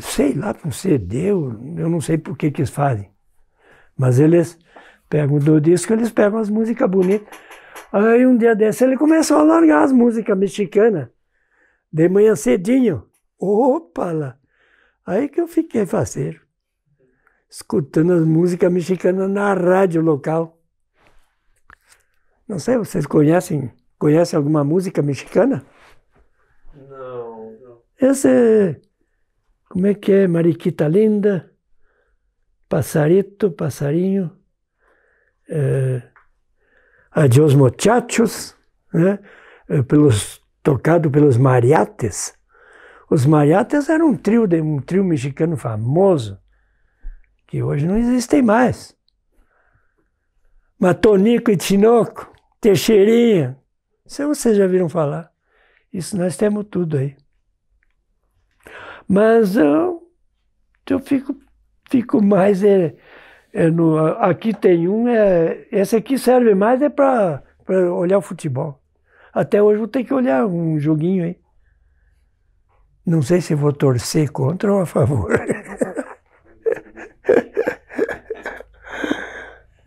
sei lá, CD, eu não sei por que que eles fazem. Mas eles pegam do disco, eles pegam as músicas bonitas. Aí um dia desse ele começou a largar as músicas mexicanas. De manhã cedinho. Opa lá! Aí que eu fiquei faceiro. Escutando as músicas mexicanas na rádio local. Não sei, vocês conhecem, conhecem alguma música mexicana? Não. não. Esse como é que é, Mariquita Linda? Passarito, passarinho. É, adiós, muchachos, né? Eh, pelos, tocado pelos mariates. Os mariates eram um trio, de, um trio mexicano famoso, que hoje não existem mais. Matonico e Tinoco, Teixeirinha, isso vocês já viram falar. Isso nós temos tudo aí. Mas eu, eu fico, fico mais. É, é no, aqui tem um, é, esse aqui serve mais é para olhar o futebol. Até hoje vou ter que olhar um joguinho aí. Não sei se vou torcer contra ou a favor. <laughs>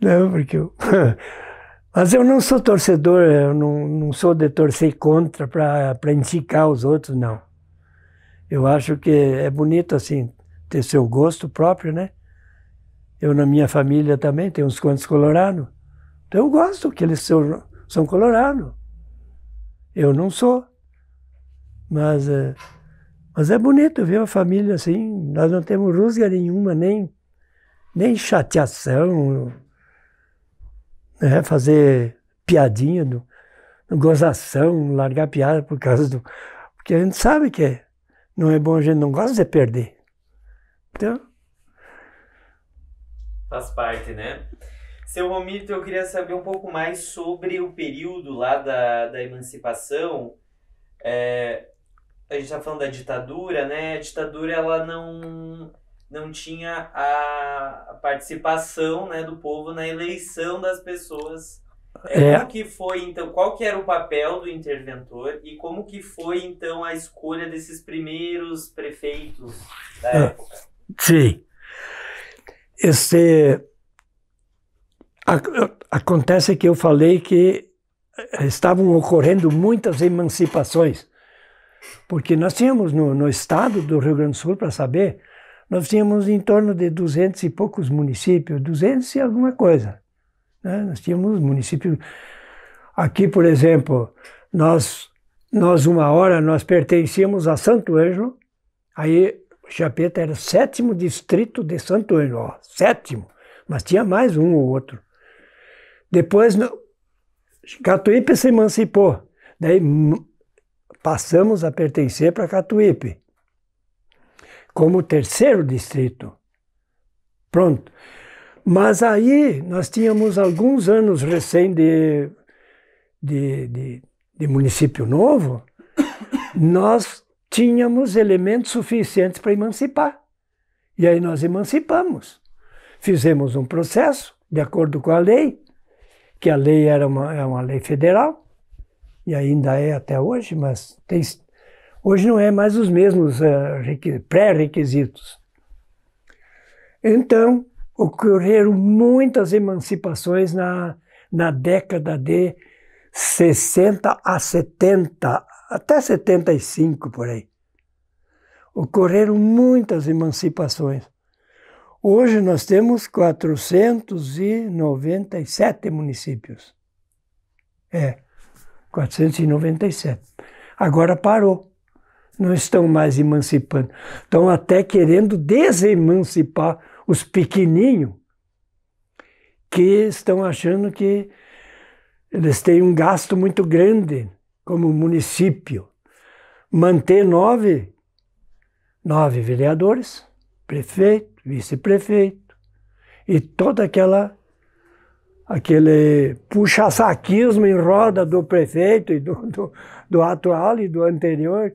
não, porque eu. <laughs> Mas eu não sou torcedor, eu não, não sou de torcer contra para indicar os outros, não. Eu acho que é bonito, assim, ter seu gosto próprio, né? Eu, na minha família também, tenho uns quantos colorados. Então eu gosto que eles são, são colorados. Eu não sou. Mas, é, mas é bonito ver uma família assim. Nós não temos rusga nenhuma, nem, nem chateação, né? fazer piadinha, no gozação, largar piada por causa do. Porque a gente sabe que é. Não é bom, a gente não gosta de é perder. Então. Faz parte, né? Seu Romito, eu queria saber um pouco mais sobre o período lá da, da emancipação. É, a gente está falando da ditadura, né? A ditadura ela não, não tinha a participação né, do povo na eleição das pessoas é. Como que foi, então, qual que era o papel do interventor e como que foi, então, a escolha desses primeiros prefeitos da ah, época? Sim. esse acontece que eu falei que eh, estavam ocorrendo muitas emancipações, porque nós tínhamos no, no estado do Rio Grande do Sul, para saber, nós tínhamos em torno de 200 e poucos municípios, 200 e alguma coisa. Né? Nós tínhamos municípios... Aqui, por exemplo, nós, nós uma hora, nós pertencíamos a Santo Ângelo, aí Chapeta era o sétimo distrito de Santo Ângelo, ó, sétimo, mas tinha mais um ou outro. Depois, Catuípe se emancipou, daí passamos a pertencer para Catuípe, como terceiro distrito. Pronto. Mas aí nós tínhamos alguns anos recém de, de, de, de município novo, <coughs> nós tínhamos elementos suficientes para emancipar. E aí nós emancipamos. Fizemos um processo, de acordo com a lei, que a lei era uma, é uma lei federal, e ainda é até hoje, mas tem, hoje não é mais os mesmos uh, pré-requisitos. Então, ocorreram muitas emancipações na, na década de 60 a 70, até 75 por aí. Ocorreram muitas emancipações. Hoje nós temos 497 municípios. É, 497. Agora parou. Não estão mais emancipando. Estão até querendo desemancipar os pequenininhos, que estão achando que eles têm um gasto muito grande como município. Manter nove, nove vereadores, prefeito, vice-prefeito, e toda aquela aquele puxa-saquismo em roda do prefeito e do, do, do atual e do anterior.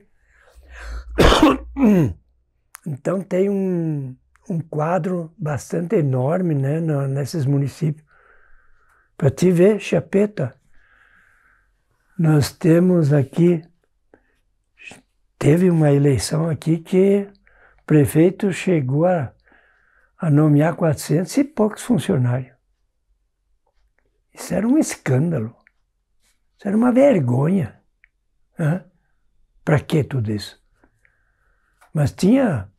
<coughs> Então tem um, um quadro bastante enorme né, nesses municípios. Para te ver, Chapeta, nós temos aqui, teve uma eleição aqui que o prefeito chegou a, a nomear 400 e poucos funcionários. Isso era um escândalo, isso era uma vergonha. Né? Para que tudo isso? Mas tinha,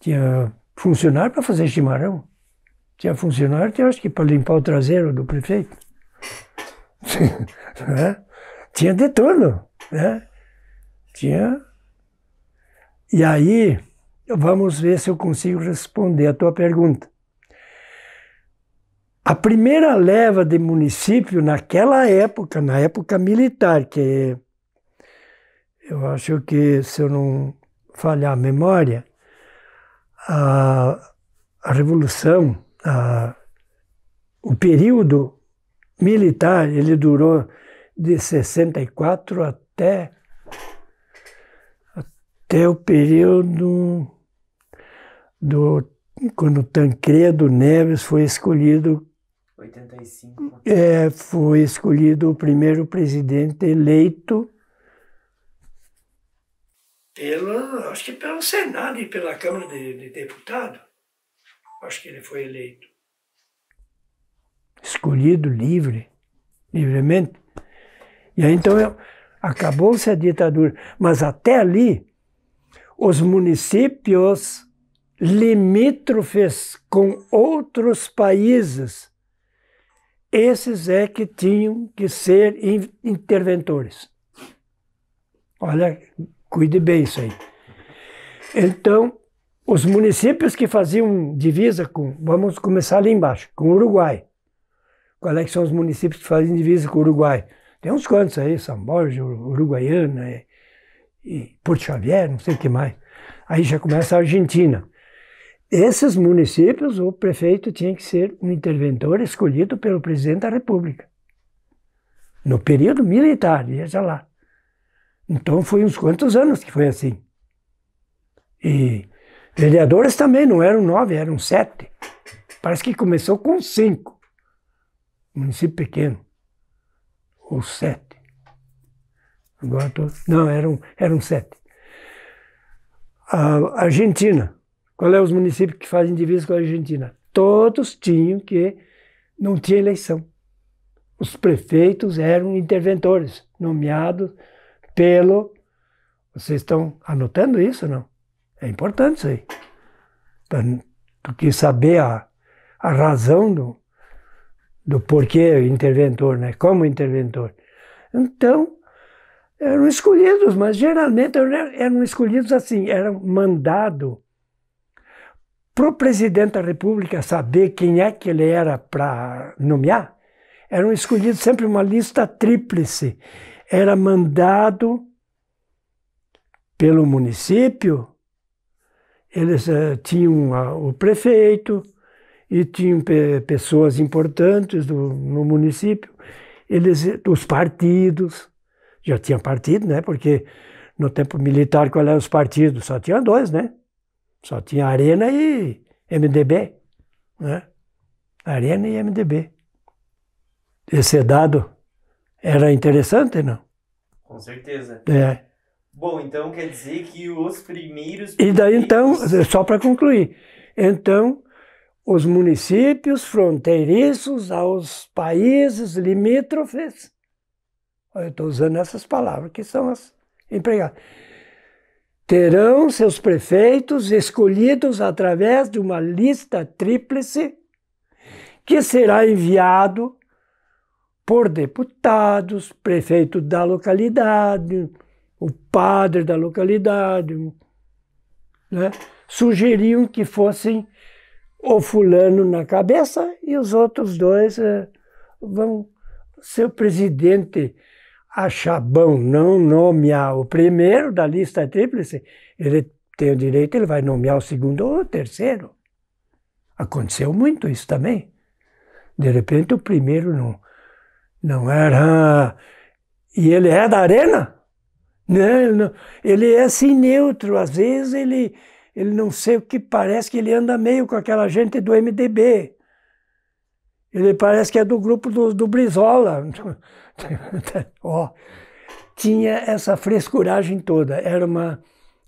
tinha funcionário para fazer chimarrão. Tinha funcionário, tinha, acho que para limpar o traseiro do prefeito. <laughs> É. Tinha de tudo, né? Tinha. E aí, vamos ver se eu consigo responder a tua pergunta. A primeira leva de município naquela época, na época militar, que eu acho que se eu não falhar a memória, a, a Revolução, a, o período militar, ele durou de 64 até, até o período do quando Tancredo Neves foi escolhido 85. É, foi escolhido o primeiro presidente eleito pelo acho que pelo Senado e pela Câmara de, de Deputados. Acho que ele foi eleito. Escolhido livre, livremente. E aí então acabou-se a ditadura. Mas até ali, os municípios limítrofes com outros países, esses é que tinham que ser interventores. Olha Cuide bem isso aí. Então, os municípios que faziam divisa com, vamos começar ali embaixo, com o Uruguai. Qual é que são os municípios que fazem divisa com o Uruguai? Tem uns quantos aí, São Borja, Uruguaiana e, e Porto Xavier, não sei o que mais. Aí já começa a Argentina. Esses municípios, o prefeito tinha que ser um interventor escolhido pelo presidente da República. No período militar, veja lá. Então foi uns quantos anos que foi assim. E vereadores também, não eram nove, eram sete. Parece que começou com cinco. Município pequeno. Ou sete. Agora tô... Não, eram, eram sete. A Argentina. Qual é os municípios que fazem divisa com a Argentina? Todos tinham que. Não tinha eleição. Os prefeitos eram interventores, nomeados pelo Vocês estão anotando isso não? É importante isso aí. que saber a, a razão do, do porquê interventor, né? como interventor. Então, eram escolhidos, mas geralmente eram escolhidos assim, eram mandado para o presidente da República saber quem é que ele era para nomear, eram escolhidos sempre uma lista tríplice era mandado pelo município, eles uh, tinham o prefeito e tinham pe pessoas importantes do, no município, eles, eh, os partidos, já tinha partido, né? Porque no tempo militar, qual eram os partidos? Só tinha dois, né? Só tinha Arena e MDB, né? Arena e MDB. Esse é dado era interessante, não? Com certeza. É. Bom, então quer dizer que os primeiros. E daí então, só para concluir, então os municípios fronteiriços aos países limítrofes, eu estou usando essas palavras que são as empregadas, terão seus prefeitos escolhidos através de uma lista tríplice que será enviado por deputados, prefeito da localidade, o padre da localidade, né? sugeriam que fossem o fulano na cabeça e os outros dois eh, vão ser o presidente achar bom não nomear o primeiro da lista tríplice, ele tem o direito, ele vai nomear o segundo ou o terceiro. Aconteceu muito isso também. De repente o primeiro não, não era. E ele é da arena? Não, ele é assim neutro. Às vezes ele, ele não sei o que parece que ele anda meio com aquela gente do MDB. Ele parece que é do grupo do, do Brizola. oh, <laughs> tinha essa frescuragem toda. Era uma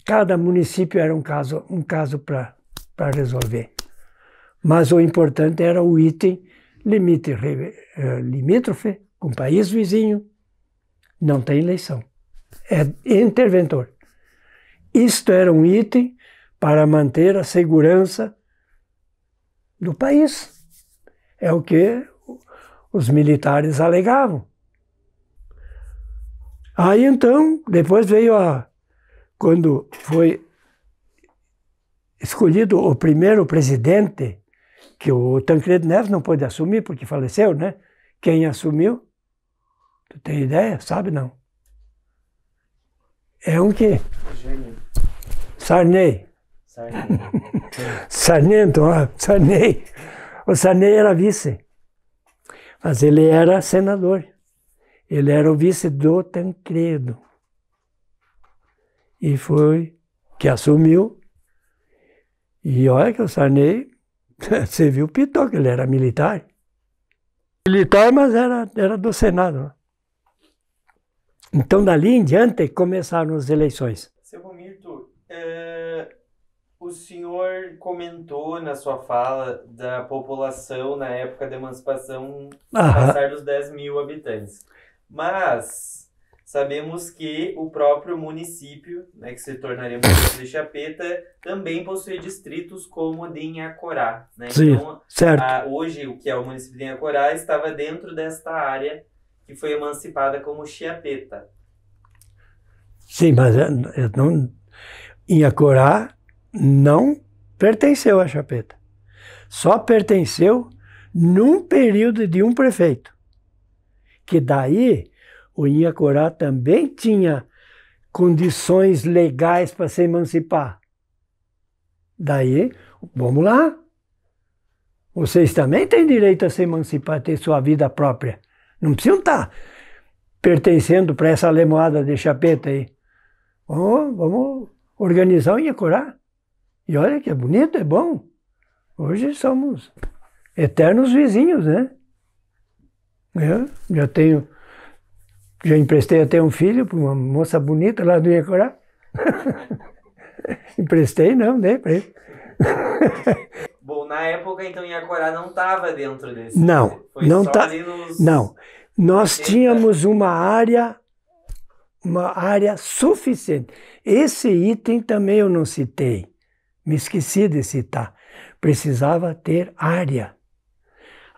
cada município era um caso um caso para para resolver. Mas o importante era o item limite, eh, limítrofe com o país vizinho, não tem eleição. É interventor. Isto era um item para manter a segurança do país. É o que os militares alegavam. Aí então, depois veio a. Quando foi escolhido o primeiro presidente, que o Tancredo Neves não pôde assumir porque faleceu, né? Quem assumiu Tu tem ideia? Sabe não? É um que? Sarney. <laughs> Sarney. então, ó, Sarney. O Sarney era vice, mas ele era senador. Ele era o vice do Tancredo. E foi que assumiu. E olha que o Sarney <laughs> serviu que ele era militar. Militar, mas era, era do Senado. Né? Então, dali em diante, começaram as eleições. Seu Romito, é, o senhor comentou na sua fala da população na época da emancipação Aham. passar dos 10 mil habitantes. Mas sabemos que o próprio município, né, que se tornaria município de Chapeta, também possui distritos como o de Inhacorá. Né? Sim, então, certo. A, hoje, o que é o município de Inhacorá estava dentro desta área que foi emancipada como Chiapeta. Sim, mas eh, eh, não, Inhacorá não pertenceu a Chapeta. Só pertenceu num período de um prefeito. Que daí o Inhacorá também tinha condições legais para se emancipar. Daí, vamos lá. Vocês também têm direito a se emancipar, ter sua vida própria. Não precisam estar tá pertencendo para essa lemoada de chapeta aí. Vamos, vamos organizar o Inhacorá. E olha que é bonito, é bom. Hoje somos eternos vizinhos, né? Eu já tenho, já emprestei até um filho para uma moça bonita lá do Iacorá. <laughs> emprestei não, nem. para ele. <laughs> na época, então, Iacorá não estava dentro desse. Não, Foi não tá. Nos... Não, nós tínhamos uma área, uma área suficiente. Esse item também eu não citei, me esqueci de citar. Precisava ter área,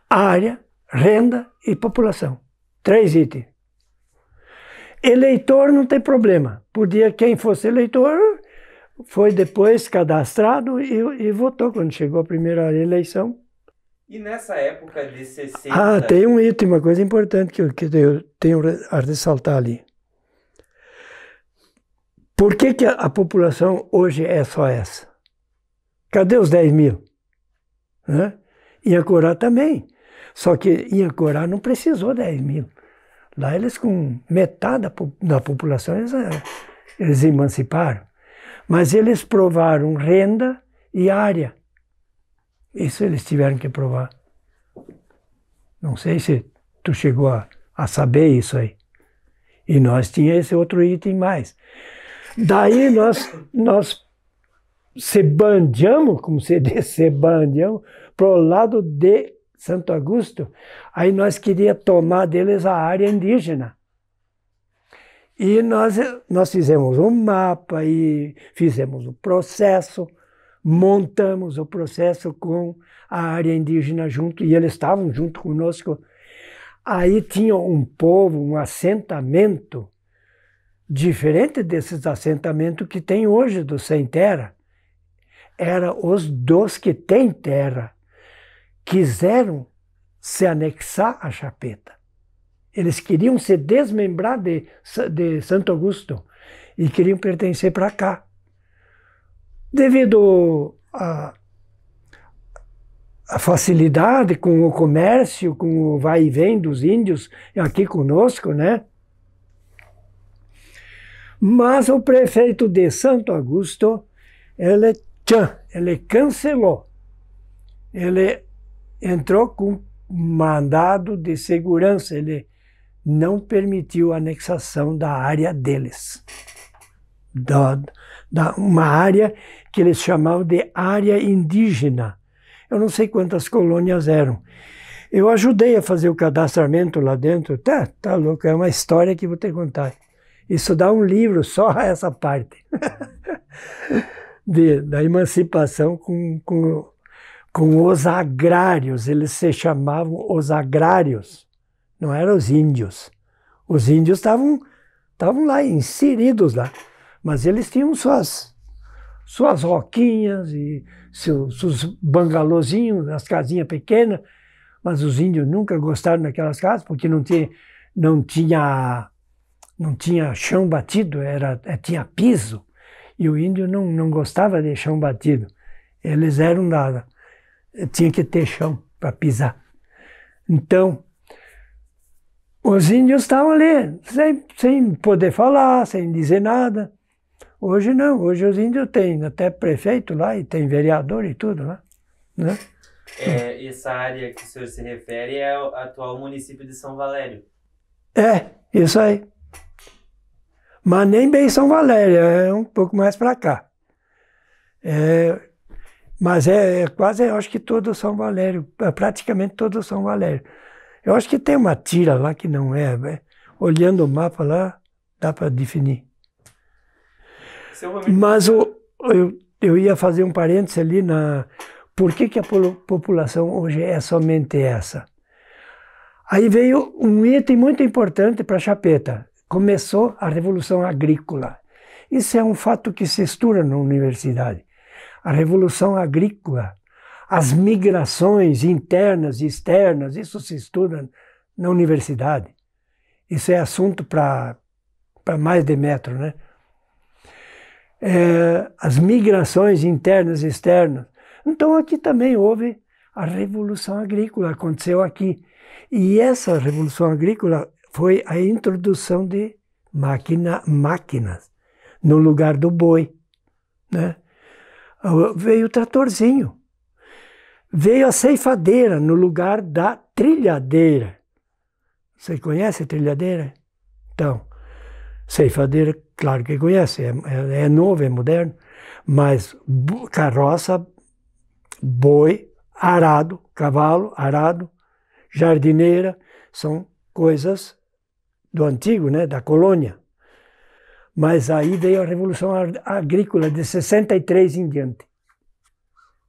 área, renda e população. Três itens. Eleitor não tem problema. Podia quem fosse eleitor foi depois cadastrado e, e votou quando chegou a primeira eleição. E nessa época de 60. Ah, tem um item, uma coisa importante que eu, que eu tenho a ressaltar ali. Por que, que a, a população hoje é só essa? Cadê os 10 mil? Né? Iacorá também. Só que Iacorá não precisou 10 mil. Lá eles, com metade da, da população, eles, eh, eles emanciparam. Mas eles provaram renda e área. Isso eles tiveram que provar. Não sei se tu chegou a, a saber isso aí. E nós tinha esse outro item mais. Daí nós, nós se bandeamos, como se diz, <laughs> se bandeamos, para o lado de Santo Augusto. Aí nós queria tomar deles a área indígena. E nós, nós fizemos um mapa e fizemos o processo, montamos o processo com a área indígena junto, e eles estavam junto conosco. Aí tinha um povo, um assentamento, diferente desses assentamentos que tem hoje do Sem Terra. Era os dos que têm terra, quiseram se anexar à chapeta. Eles queriam se desmembrar de, de Santo Augusto e queriam pertencer para cá. Devido a a facilidade com o comércio, com o vai e vem dos índios aqui conosco, né? Mas o prefeito de Santo Augusto, ele, tchan, ele cancelou. Ele entrou com mandado de segurança, ele não permitiu a anexação da área deles. Da, da, uma área que eles chamavam de área indígena. Eu não sei quantas colônias eram. Eu ajudei a fazer o cadastramento lá dentro. Tá, tá louco, é uma história que vou ter que contar. Isso dá um livro só <laughs> essa parte de, da emancipação com, com, com os agrários. Eles se chamavam os agrários não eram os índios. Os índios estavam estavam lá inseridos lá, mas eles tinham suas suas roquinhas e seus, seus bangalôzinhos, as casinhas pequenas, mas os índios nunca gostaram daquelas casas porque não tinha não tinha não tinha chão batido, era eh, tinha piso e o índio não não gostava de chão batido. Eles eram da tinha que ter chão para pisar. Então os índios estavam ali, sem, sem poder falar, sem dizer nada. Hoje não, hoje os índios têm até prefeito lá e tem vereador e tudo lá. Né? né? É, essa área que o senhor se refere é o atual município de São Valério. É, isso aí. Mas nem bem São Valério, é um pouco mais para cá. É, mas é, é quase, acho que todo São Valério, é praticamente todo São Valério. Eu acho que tem uma tira lá que não é. Né? Olhando o mapa lá, dá para definir. É Mas o, eu, eu ia fazer um parêntese ali na. Por que, que a população hoje é somente essa? Aí veio um item muito importante para Chapeta. Começou a Revolução Agrícola. Isso é um fato que se estuda na universidade. A Revolução Agrícola as migrações internas e externas, isso se estuda na universidade. Isso é assunto para mais de metro, né? É, as migrações internas e externas. Então aqui também houve a revolução agrícola, aconteceu aqui. E essa revolução agrícola foi a introdução de máquina, máquinas no lugar do boi, né? Veio o tratorzinho veio a ceifadeira no lugar da trilhadeira. Você conhece a trilhadeira? Então, ceifadeira, claro que conhece, é, é, é novo, é moderno, mas carroça, boi, arado, cavalo, arado, jardineira, são coisas do antigo, né, da colônia. Mas aí veio a Revolução Agrícola de 63 em diante.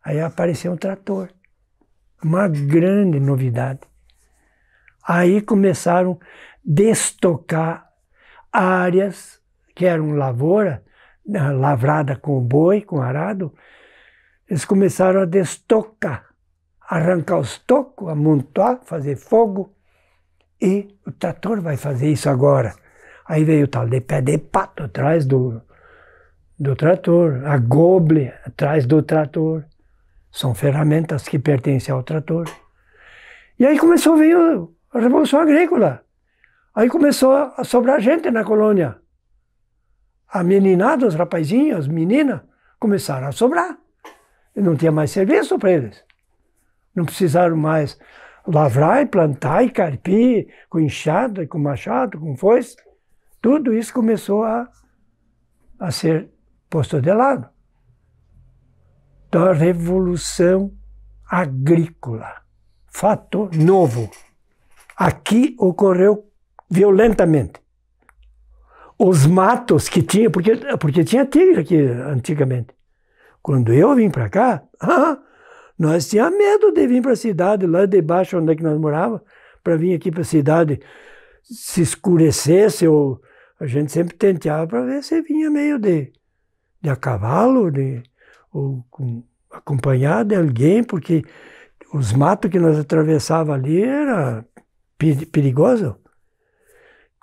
Aí apareceu um trator. Uma grande novidade. Aí começaram a destocar áreas que eram lavoura, né, lavrada com boi, com arado. Eles começaram a destocar, arrancar os tocos, amontoar, fazer fogo. E o trator vai fazer isso agora. Aí veio o tal de pé de pato atrás do, do trator, a goble atrás do trator. São ferramentas que pertencem ao trator. E aí começou a vir a Revolução Agrícola. Aí começou a sobrar gente na colônia. A meninada, os rapazinhos, as meninas, começaram a sobrar. E não tinha mais serviço para eles. Não precisaram mais lavrar e plantar e carpir com enxada, com machado, com foice. Tudo isso começou a, a ser posto de lado da Revolução Agrícola. Fato novo. Aqui ocorreu violentamente. Os matos que tinha, porque, porque tinha tigre aqui antigamente. Quando eu vim para cá, <laughs> ah, nós tinha medo de vir para a cidade, lá debaixo onde é que nós morávamos, para vir aqui para a cidade se escurecesse, ou a gente sempre tenteava para ver se vinha meio de, de a cavalo, de, ou com, acompanhado de alguém, porque os matos que nós atravessava ali era perigoso.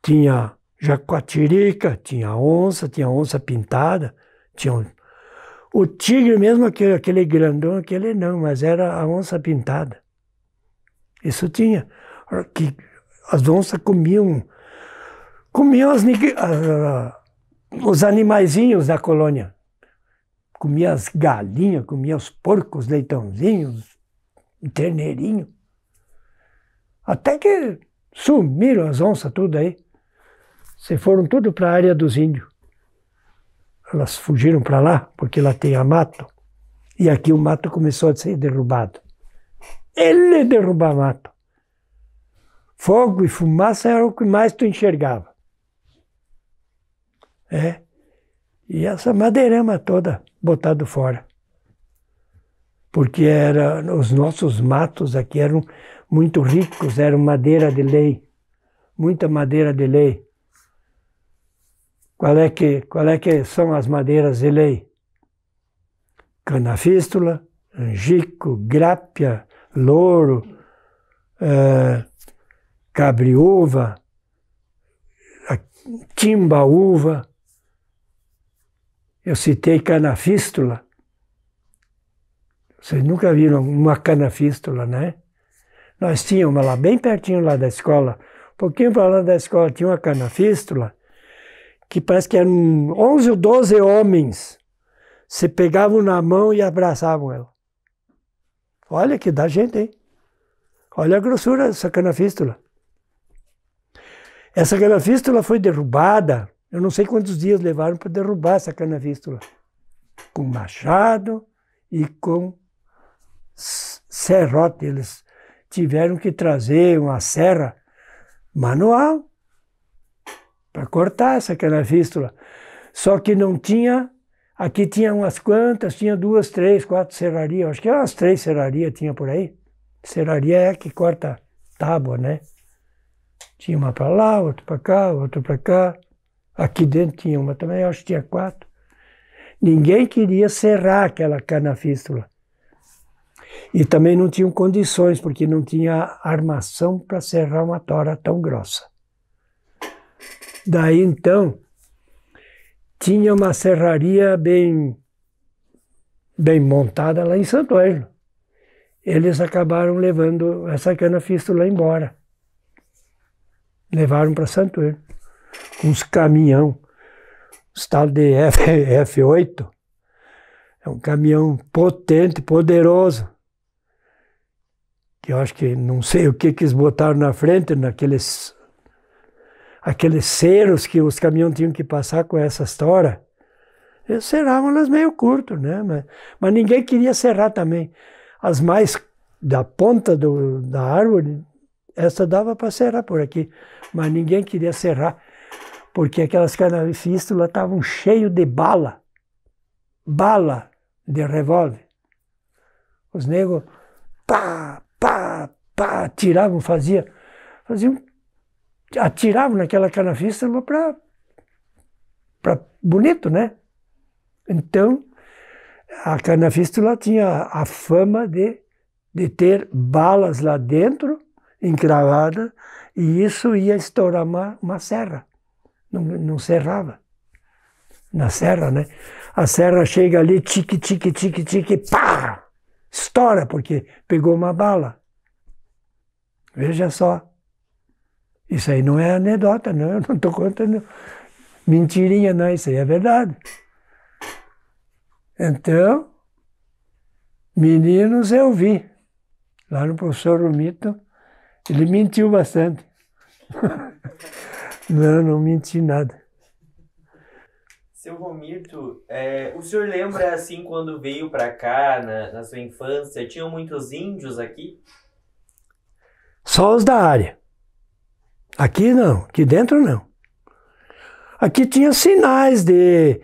Tinha jacuatirica, tinha onça, tinha onça pintada, tinha um... o tigre mesmo, aquele, aquele grandão, aquele não, mas era a onça pintada. Isso tinha. Ah, que as onças comiam, comiam as, ah, os animaizinhos da colônia comia as galinhas, comia os porcos, leitãozinhos, terneirinho. Até que sumiram as onças tudo aí. Se foram tudo para a área dos índios. Elas fugiram para lá, porque lá tem a mato. E aqui o mato começou a ser derrubado. Ele derrubar mato. Fogo e fumaça era o que mais tu enxergava. É e essa madeirama toda botado fora. Porque era, os nossos matos aqui eram muito ricos, eram madeira de lei, muita madeira de lei. Qual é que, qual é que são as madeiras de lei? Canafístula, angico, grápia, louro, é, eh, cabriúva, timbaúva, eu citei canafístula. Vocês nunca viram uma canafístula, né? Nós tínhamos lá bem pertinho lá da escola, um pouquinho para lá da escola, tinha uma canafístula que parece que eram 11 ou 12 homens se pegavam na mão e abraçavam ela. Olha que dá gente, hein? Olha a grossura dessa canafístula. Essa canafístula foi derrubada eu não sei quantos dias levaram para derrubar essa cana-vístula. Com machado e com serrote. Eles tiveram que trazer uma serra manual para cortar essa cana-vístula. Só que não tinha. Aqui tinha umas quantas, tinha duas, três, quatro serrarias. Acho que é umas três serrarias tinha por aí. Serraria é a que corta tábua, né? Tinha uma para lá, outra para cá, outra para cá. Aqui dentro tinha uma também, acho que tinha quatro. Ninguém queria serrar aquela canafístula. E também não tinham condições, porque não tinha armação para serrar uma tora tão grossa. Daí então, tinha uma serraria bem, bem montada lá em Santo Ângelo. Eles acabaram levando essa canafístula embora. Levaram para Santo Ângelo uns caminhão, o tal de F, <laughs> F8. É um caminhão potente, poderoso. Que eu acho que não sei o que, que eles botaram na frente, naqueles aqueles ceros que os caminhões tinham que passar com essa história. Eles serravam elas meio curto, né? Mas, mas ninguém queria serrar também. As mais da ponta do, da árvore, essa dava para serrar por aqui, mas ninguém queria serrar porque aquelas canafístulas estavam cheias de bala, bala de revólver. Os negros, pá, pá, pá, atiravam, faziam, faziam atiravam naquela canafístula para para bonito, né? Então, a canafístula tinha a fama de, de ter balas lá dentro, encravadas, e isso ia estourar uma, uma serra não, não serrava. Na serra, né? A serra chega ali, tique, tique, tique, tique, pá! Estoura, porque pegou uma bala. Veja só. Isso aí não é anedota, não. Eu não estou contando mentirinha, não. Isso aí é verdade. Então, meninos, eu vi. Lá no professor Romito, ele mentiu bastante. <laughs> Não, não menti nada. Seu Romito, é, o senhor lembra assim quando veio para cá na, na, sua infância? Tinham muitos índios aqui? Só os da área. Aqui não, aqui dentro não. Aqui tinha sinais de,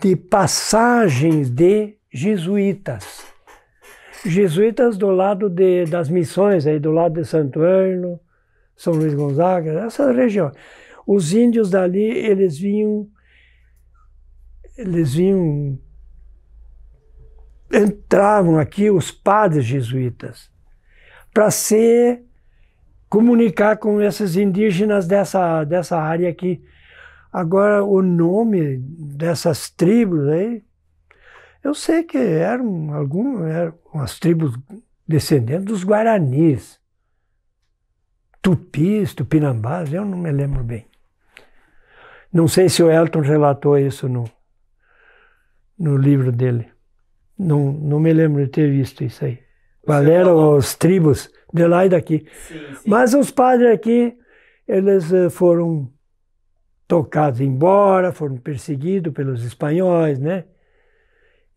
de passagens de jesuítas. Jesuítas do lado de, das missões, aí do lado de Santo Erno, são Luís Gonzaga, essa região. Os índios dali, eles vinham, eles vinham, entravam aqui os padres jesuítas para se comunicar com esses indígenas dessa, dessa área aqui. Agora, o nome dessas tribos aí, eu sei que eram algumas, eram as tribos descendentes dos guaranis tupis, tupinambás, eu não me lembro bem. Não sei se o Elton relatou isso no, no livro dele. Não, não me lembro de ter visto isso aí. Qual eram as tribos de lá e daqui. Sim, sim. Mas os padres aqui, eles eh, foram tocados embora, foram perseguidos pelos espanhóis, né?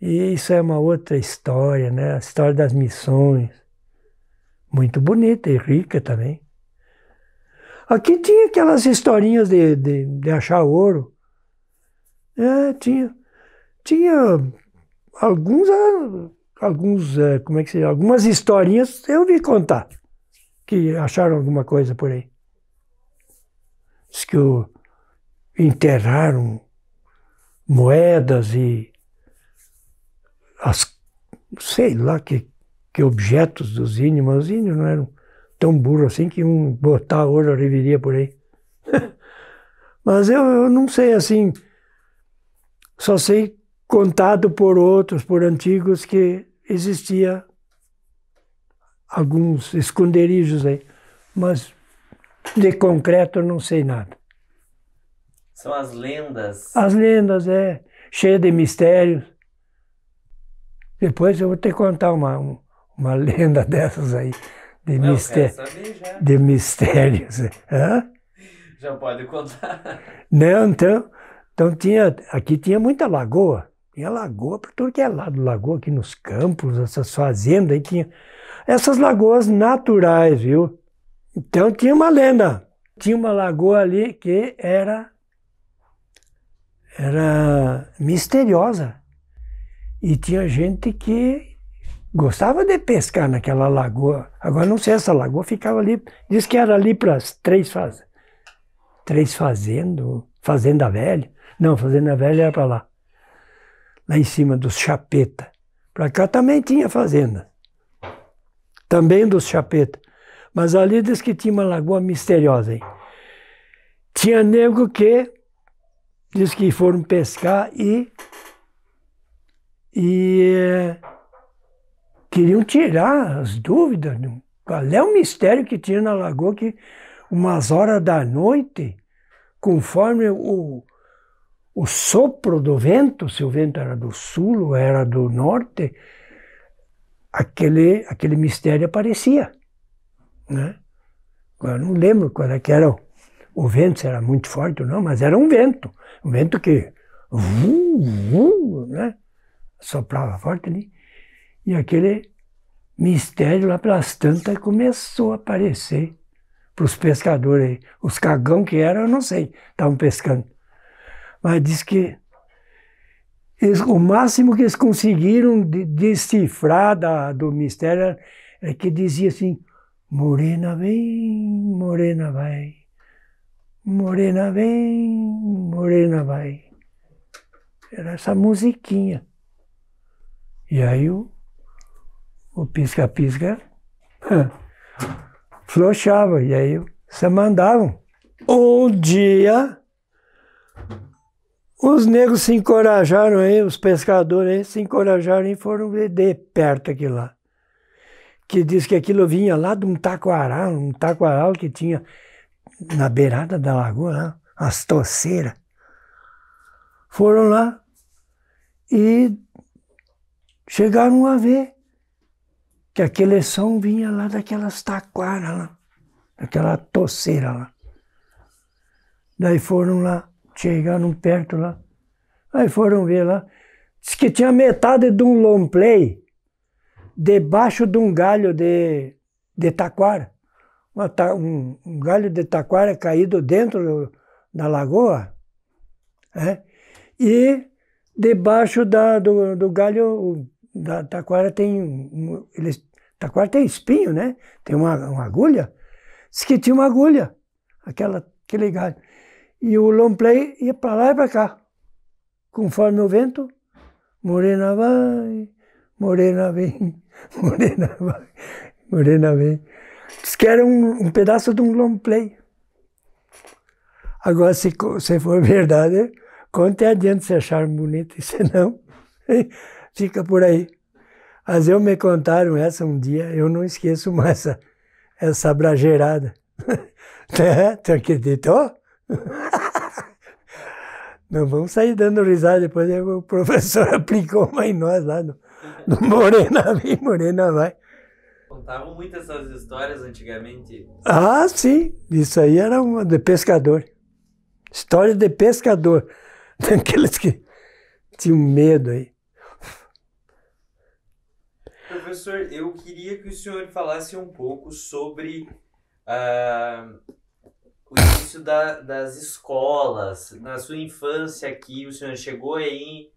E isso é uma outra história, né? A história das missões. Muito bonita e rica também. Aqui tinha aquelas historinhas de, de, de achar ouro. É, tinha. Tinha alguns, ah, alguns é, como é que se chama? Algumas historinhas eu vi contar que acharam alguma coisa por aí. Diz que o, enterraram moedas e as, sei lá que, que objetos dos índios, mas os índios não eram tão burro assim que um botar ouro reviria por aí. <laughs> Mas eu, eu não sei assim, só sei contado por outros, por antigos, que existia alguns esconderijos aí, mas de concreto eu não sei nada. São as lendas. As lendas, é, cheia de mistérios. Depois eu vou te contar uma, uma <laughs> lenda dessas aí de, Não, saber, de mistérios. <laughs> Hã? Já pode contar. Não, então, então tinha, aqui tinha muita lagoa. Tinha lagoa para tudo que é lado, lagoa aqui nos campos, essas fazendas, aí tinha essas lagoas naturais, viu? Então tinha uma lenda. Tinha uma lagoa ali que era era misteriosa. E tinha gente que gostava de pescar naquela lagoa. Agora não sei essa lagoa ficava ali, diz que era ali para as três fazendas. Três fazendas, Fazenda Velha. Não, Fazenda Velha era para lá. Lá em cima dos Chapeta. Para cá também tinha fazenda. Também dos Chapeta. Mas ali diz que tinha uma lagoa misteriosa aí. Tinha nego que diz que foram pescar e e eh, queriam tirar as dúvidas. Qual é o mistério que tinha na lagoa que umas horas da noite, conforme o, o sopro do vento, se o vento era do sul ou era do norte, aquele, aquele mistério aparecia. Né? Eu não lembro qual era é que era o, o vento, se era muito forte ou não, mas era um vento. Um vento que vu, vu, né? soprava forte ali. E aquele mistério lá pelas tantas começou a aparecer para os pescadores aí. Os cagão que eram, eu não sei, estavam pescando. Mas diz que eles, o máximo que eles conseguiram de, decifrar da, do mistério é que dizia assim, morena vem, morena vai, morena vem, morena vai. Era essa musiquinha. E aí o o pisca-pisca flochava, e aí se mandavam. Um dia, os negros se encorajaram aí, os pescadores aí se encorajaram e foram ver de perto aquilo lá. Que diz que aquilo vinha lá de um taquaral, um taquaral que tinha na beirada da lagoa, lá, né? as toceiras. Foram lá e chegaram a ver que aquele som vinha lá daquelas taquaras lá, daquela toceira lá. Daí foram lá, chegaram perto lá, aí foram ver lá, diz que tinha metade de um long play debaixo de um galho de, de taquara, um, um galho de taquara caído dentro da lagoa, é? e debaixo da, do, do galho da taquara tem eles Taquara tem espinho, né? Tem uma, uma agulha. Diz que tinha uma agulha, aquela, aquele galho. E o long play ia para lá e para cá. Conforme o vento, morena vai, morena vem, <laughs> morena vai, morena vem. Diz que era um, um pedaço de um long play. Agora, se, se for <laughs> verdade, conte adiante se achar bonito, e se não, <laughs> fica por aí. Mas eu me contaram essa um dia, eu não esqueço mais essa, essa brajeirada. <laughs> Né? tu acreditou? <laughs> Não vamos sair dando risada, depois o professor <laughs> aplicou uma em nós lá no, no Morena, vem Morena vai. Contavam muitas essas histórias antigamente? Ah, sim, isso aí era uma de pescador. História de pescador, daqueles que tinham medo aí. Professor, eu queria que o senhor falasse um pouco sobre uh, o início da, das escolas. Na sua infância aqui, o senhor chegou aí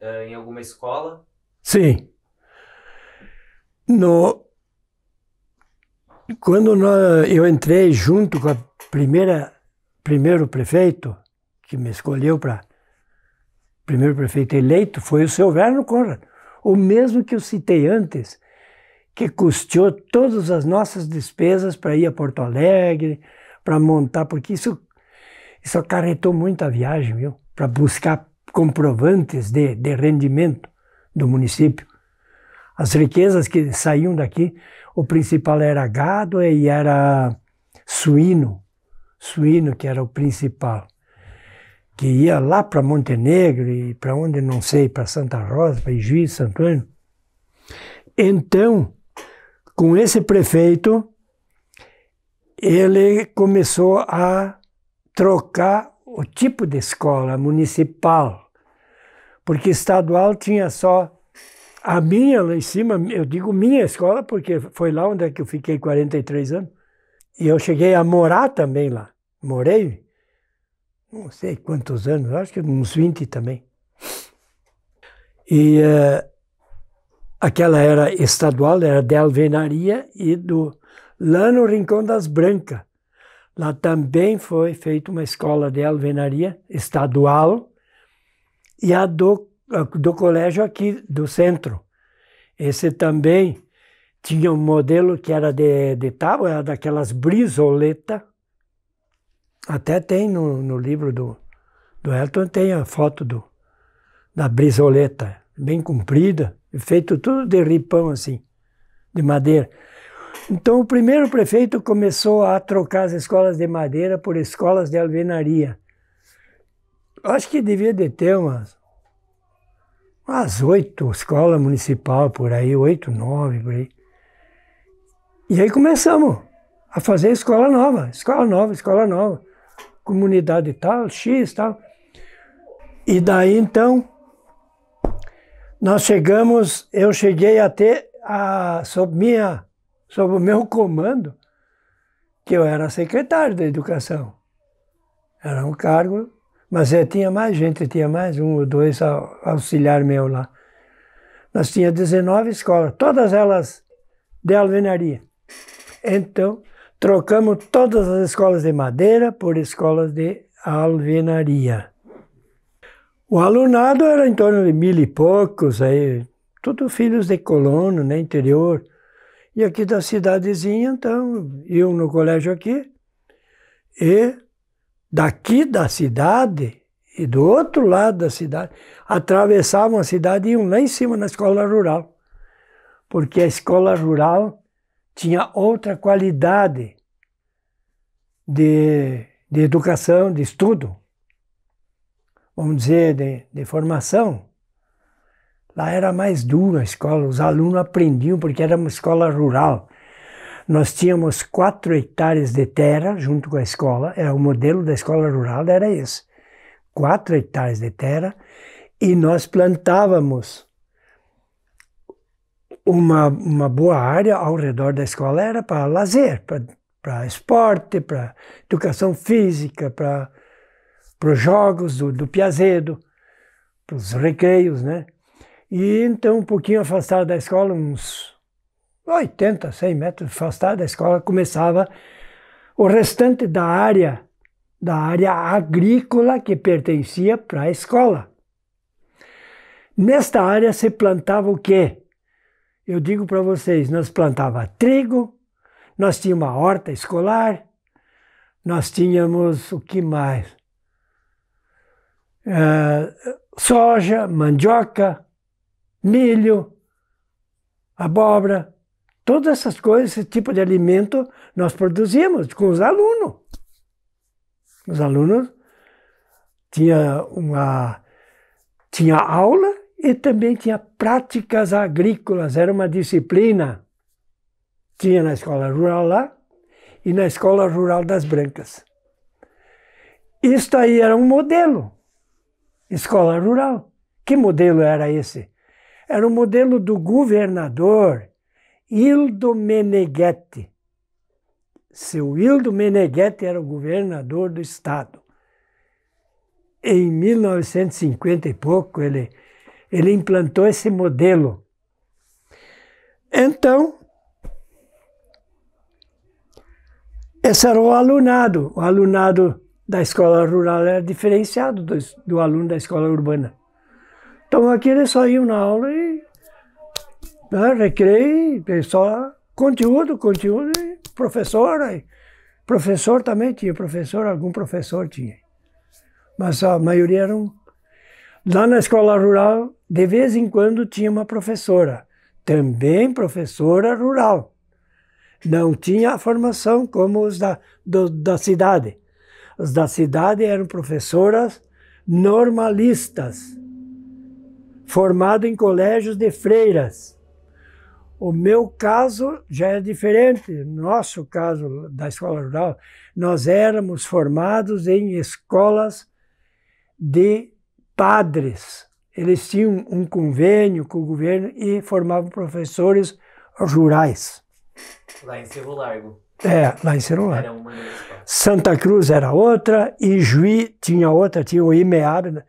uh, em alguma escola? Sim. No... Quando nós, eu entrei junto com a primeira primeiro prefeito que me escolheu para primeiro prefeito eleito foi o seu Verno Conrad o mesmo que eu citei antes, que custeou todas as nossas despesas para ir a Porto Alegre, para montar, porque isso, isso acarretou muita viagem, viu? Para buscar comprovantes de, de rendimento do município. As riquezas que saíam daqui, o principal era gado e era suíno, suíno que era o principal que ia lá para Montenegro e para onde não sei, para Santa Rosa, para Juiz, Santo Antônio. Então, com esse prefeito, ele começou a trocar o tipo de escola municipal, porque estadual tinha só a minha lá em cima, eu digo minha escola porque foi lá onde é que eu fiquei 43 anos. E eu cheguei a morar também lá. Morei não sei quantos anos, acho que uns 20 também. E uh, aquela era estadual, era de alvenaria e do lá no Rincão das Brancas. Lá também foi feita uma escola de alvenaria estadual e a do, do colégio aqui do centro. Esse também tinha um modelo que era de, de tábua, era daquelas brisoletas. Até tem no, no livro do, do Elton, tem a foto do, da brisoleta, bem comprida, feito tudo de ripão assim, de madeira. Então o primeiro prefeito começou a trocar as escolas de madeira por escolas de alvenaria. Acho que devia de ter umas, umas oito escolas municipal por aí, oito, nove por aí. E aí começamos a fazer escola nova, escola nova, escola nova comunidade tal, X tal. E daí então, nós chegamos, eu cheguei até a, sob, minha, sob o meu comando, que eu era secretário da educação. Era um cargo, mas eu tinha mais gente, tinha mais um ou dois auxiliar meu lá. Nós tinha 19 escolas, todas elas de alvenaria. Então, Trocamos todas as escolas de madeira por escolas de alvenaria. O alunado era em torno de mil e poucos, aí, tudo filhos de colono, né, interior. E aqui da cidadezinha, então, iam no colégio aqui. E daqui da cidade e do outro lado da cidade, atravessavam a cidade e iam lá em cima na escola rural. Porque a escola rural tinha outra qualidade de, de educação, de estudo, vamos dizer, de, de formação. Lá era mais dura a escola, os alunos aprendiam porque era uma escola rural. Nós tínhamos quatro hectares de terra junto com a escola, era é, o modelo da escola rural era esse. Quatro hectares de terra e nós plantávamos uma, uma boa área ao redor da escola era para lazer, para esporte, para educação física, para os jogos do, do Piazedo, para os recreios, né? E então, um pouquinho afastado da escola, uns 80, 100 metros afastado da escola, começava o restante da área, da área agrícola que pertencia para a escola. Nesta área se plantava o quê? Eu digo para vocês, nós plantava trigo, nós tínhamos uma horta escolar, nós tínhamos o que mais? Uh, soja, mandioca, milho, abóbora, todas essas coisas, esse tipo de alimento nós produzíamos com os alunos. Os alunos tinha uma tinha aula e também tinha práticas agrícolas, era uma disciplina. Tinha na escola rural lá e na escola rural das Brancas. Isto aí era um modelo, escola rural. Que modelo era esse? Era o modelo do governador Hildo Meneghetti. Seu Hildo Meneghetti era o governador do estado. Em 1950 e pouco, ele ele implantou esse modelo. Então, esse era o alunado. O alunado da escola rural era diferenciado do, do aluno da escola urbana. Então aqui eles ia na aula e né, recreio, só conteúdo, conteúdo, e professora. E professor também tinha, professor, algum professor tinha. Mas a maioria eram. Lá na escola rural, de vez em quando tinha uma professora, também professora rural. Não tinha a formação como os da, do, da cidade. Os da cidade eram professoras normalistas, formados em colégios de freiras. O meu caso já é diferente, nosso caso da escola rural, nós éramos formados em escolas de padres, eles tinham um convênio com o governo e formavam professores rurais. Lá em Cerro Largo. É, lá em Cerro Largo. Era uma Santa Cruz era outra, e Juí tinha outra, tinha o IMEAB.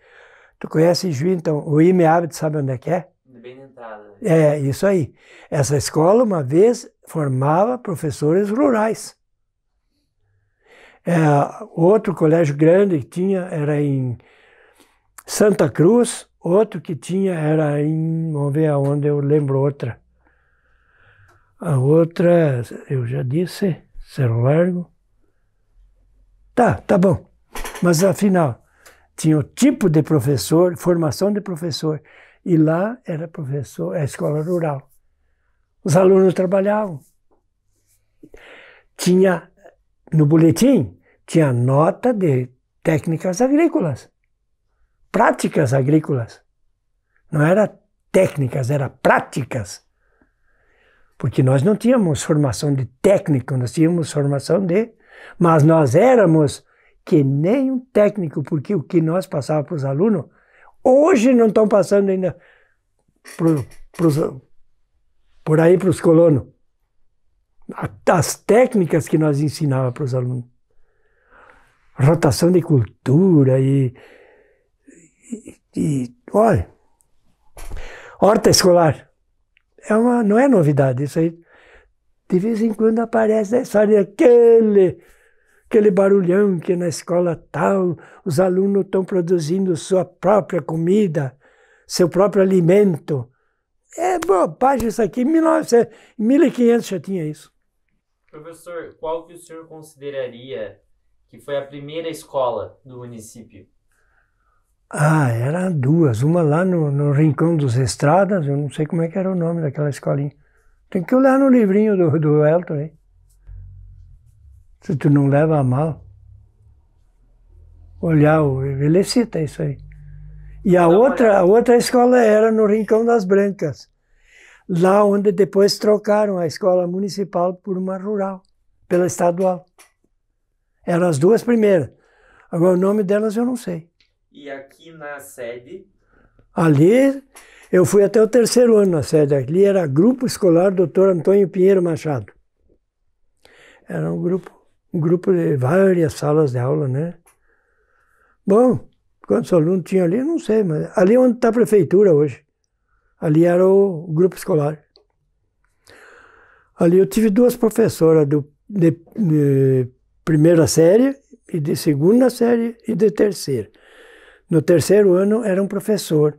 Tu conhece Juí, então? O IMEAB, tu sabe onde é que é? Bem na entrada. É, isso aí. Essa escola, uma vez, formava professores rurais. É, outro colégio grande que tinha era em Santa Cruz, Outro que tinha era em. Vamos ver aonde eu lembro outra. A outra, eu já disse, Cerro Largo. Tá, tá bom. Mas afinal, tinha o tipo de professor, formação de professor. E lá era professor, é escola rural. Os alunos trabalhavam. Tinha, no boletim, tinha nota de técnicas agrícolas práticas agrícolas. Não era técnicas, era práticas. Porque nós não tínhamos formação de técnico, nós tínhamos formação de. Mas nós éramos que nem um técnico, porque o que nós passávamos para os alunos, hoje não estão passando ainda pro, pros, por aí para os colonos. As técnicas que nós ensinávamos para os alunos. Rotação de cultura e e olha, horta escolar é uma, não é novidade isso aí. De vez em quando aparece a história aquele, aquele barulhão que na escola tal os alunos estão produzindo sua própria comida, seu próprio alimento. É bobagem isso aqui. Em 1500 já tinha isso. Professor, qual que o senhor consideraria que foi a primeira escola do município? Ah, eram duas. Uma lá no, no Rincão dos Estradas, eu não sei como é que era o nome daquela escolinha. Tem que olhar no livrinho do, do Elton aí. Se tu não leva a mal. Olhar, ele cita isso aí. E a outra, a outra escola era no Rincão das Brancas, lá onde depois trocaram a escola municipal por uma rural, pela estadual. Eram as duas primeiras. Agora o nome delas eu não sei e aqui na sede? Ali, eu fui até o terceiro ano na sede. Ali era Grupo Escolar Dr. Antônio Pinheiro Machado. Era um grupo, um grupo de várias salas de aula, né? Bom, quantos alunos tinha ali, não sei, mas ali é onde está a prefeitura hoje. Ali era o grupo escolar. Ali eu tive duas professoras do, de, de primeira série e de segunda série e de terceira. No terceiro ano era um professor,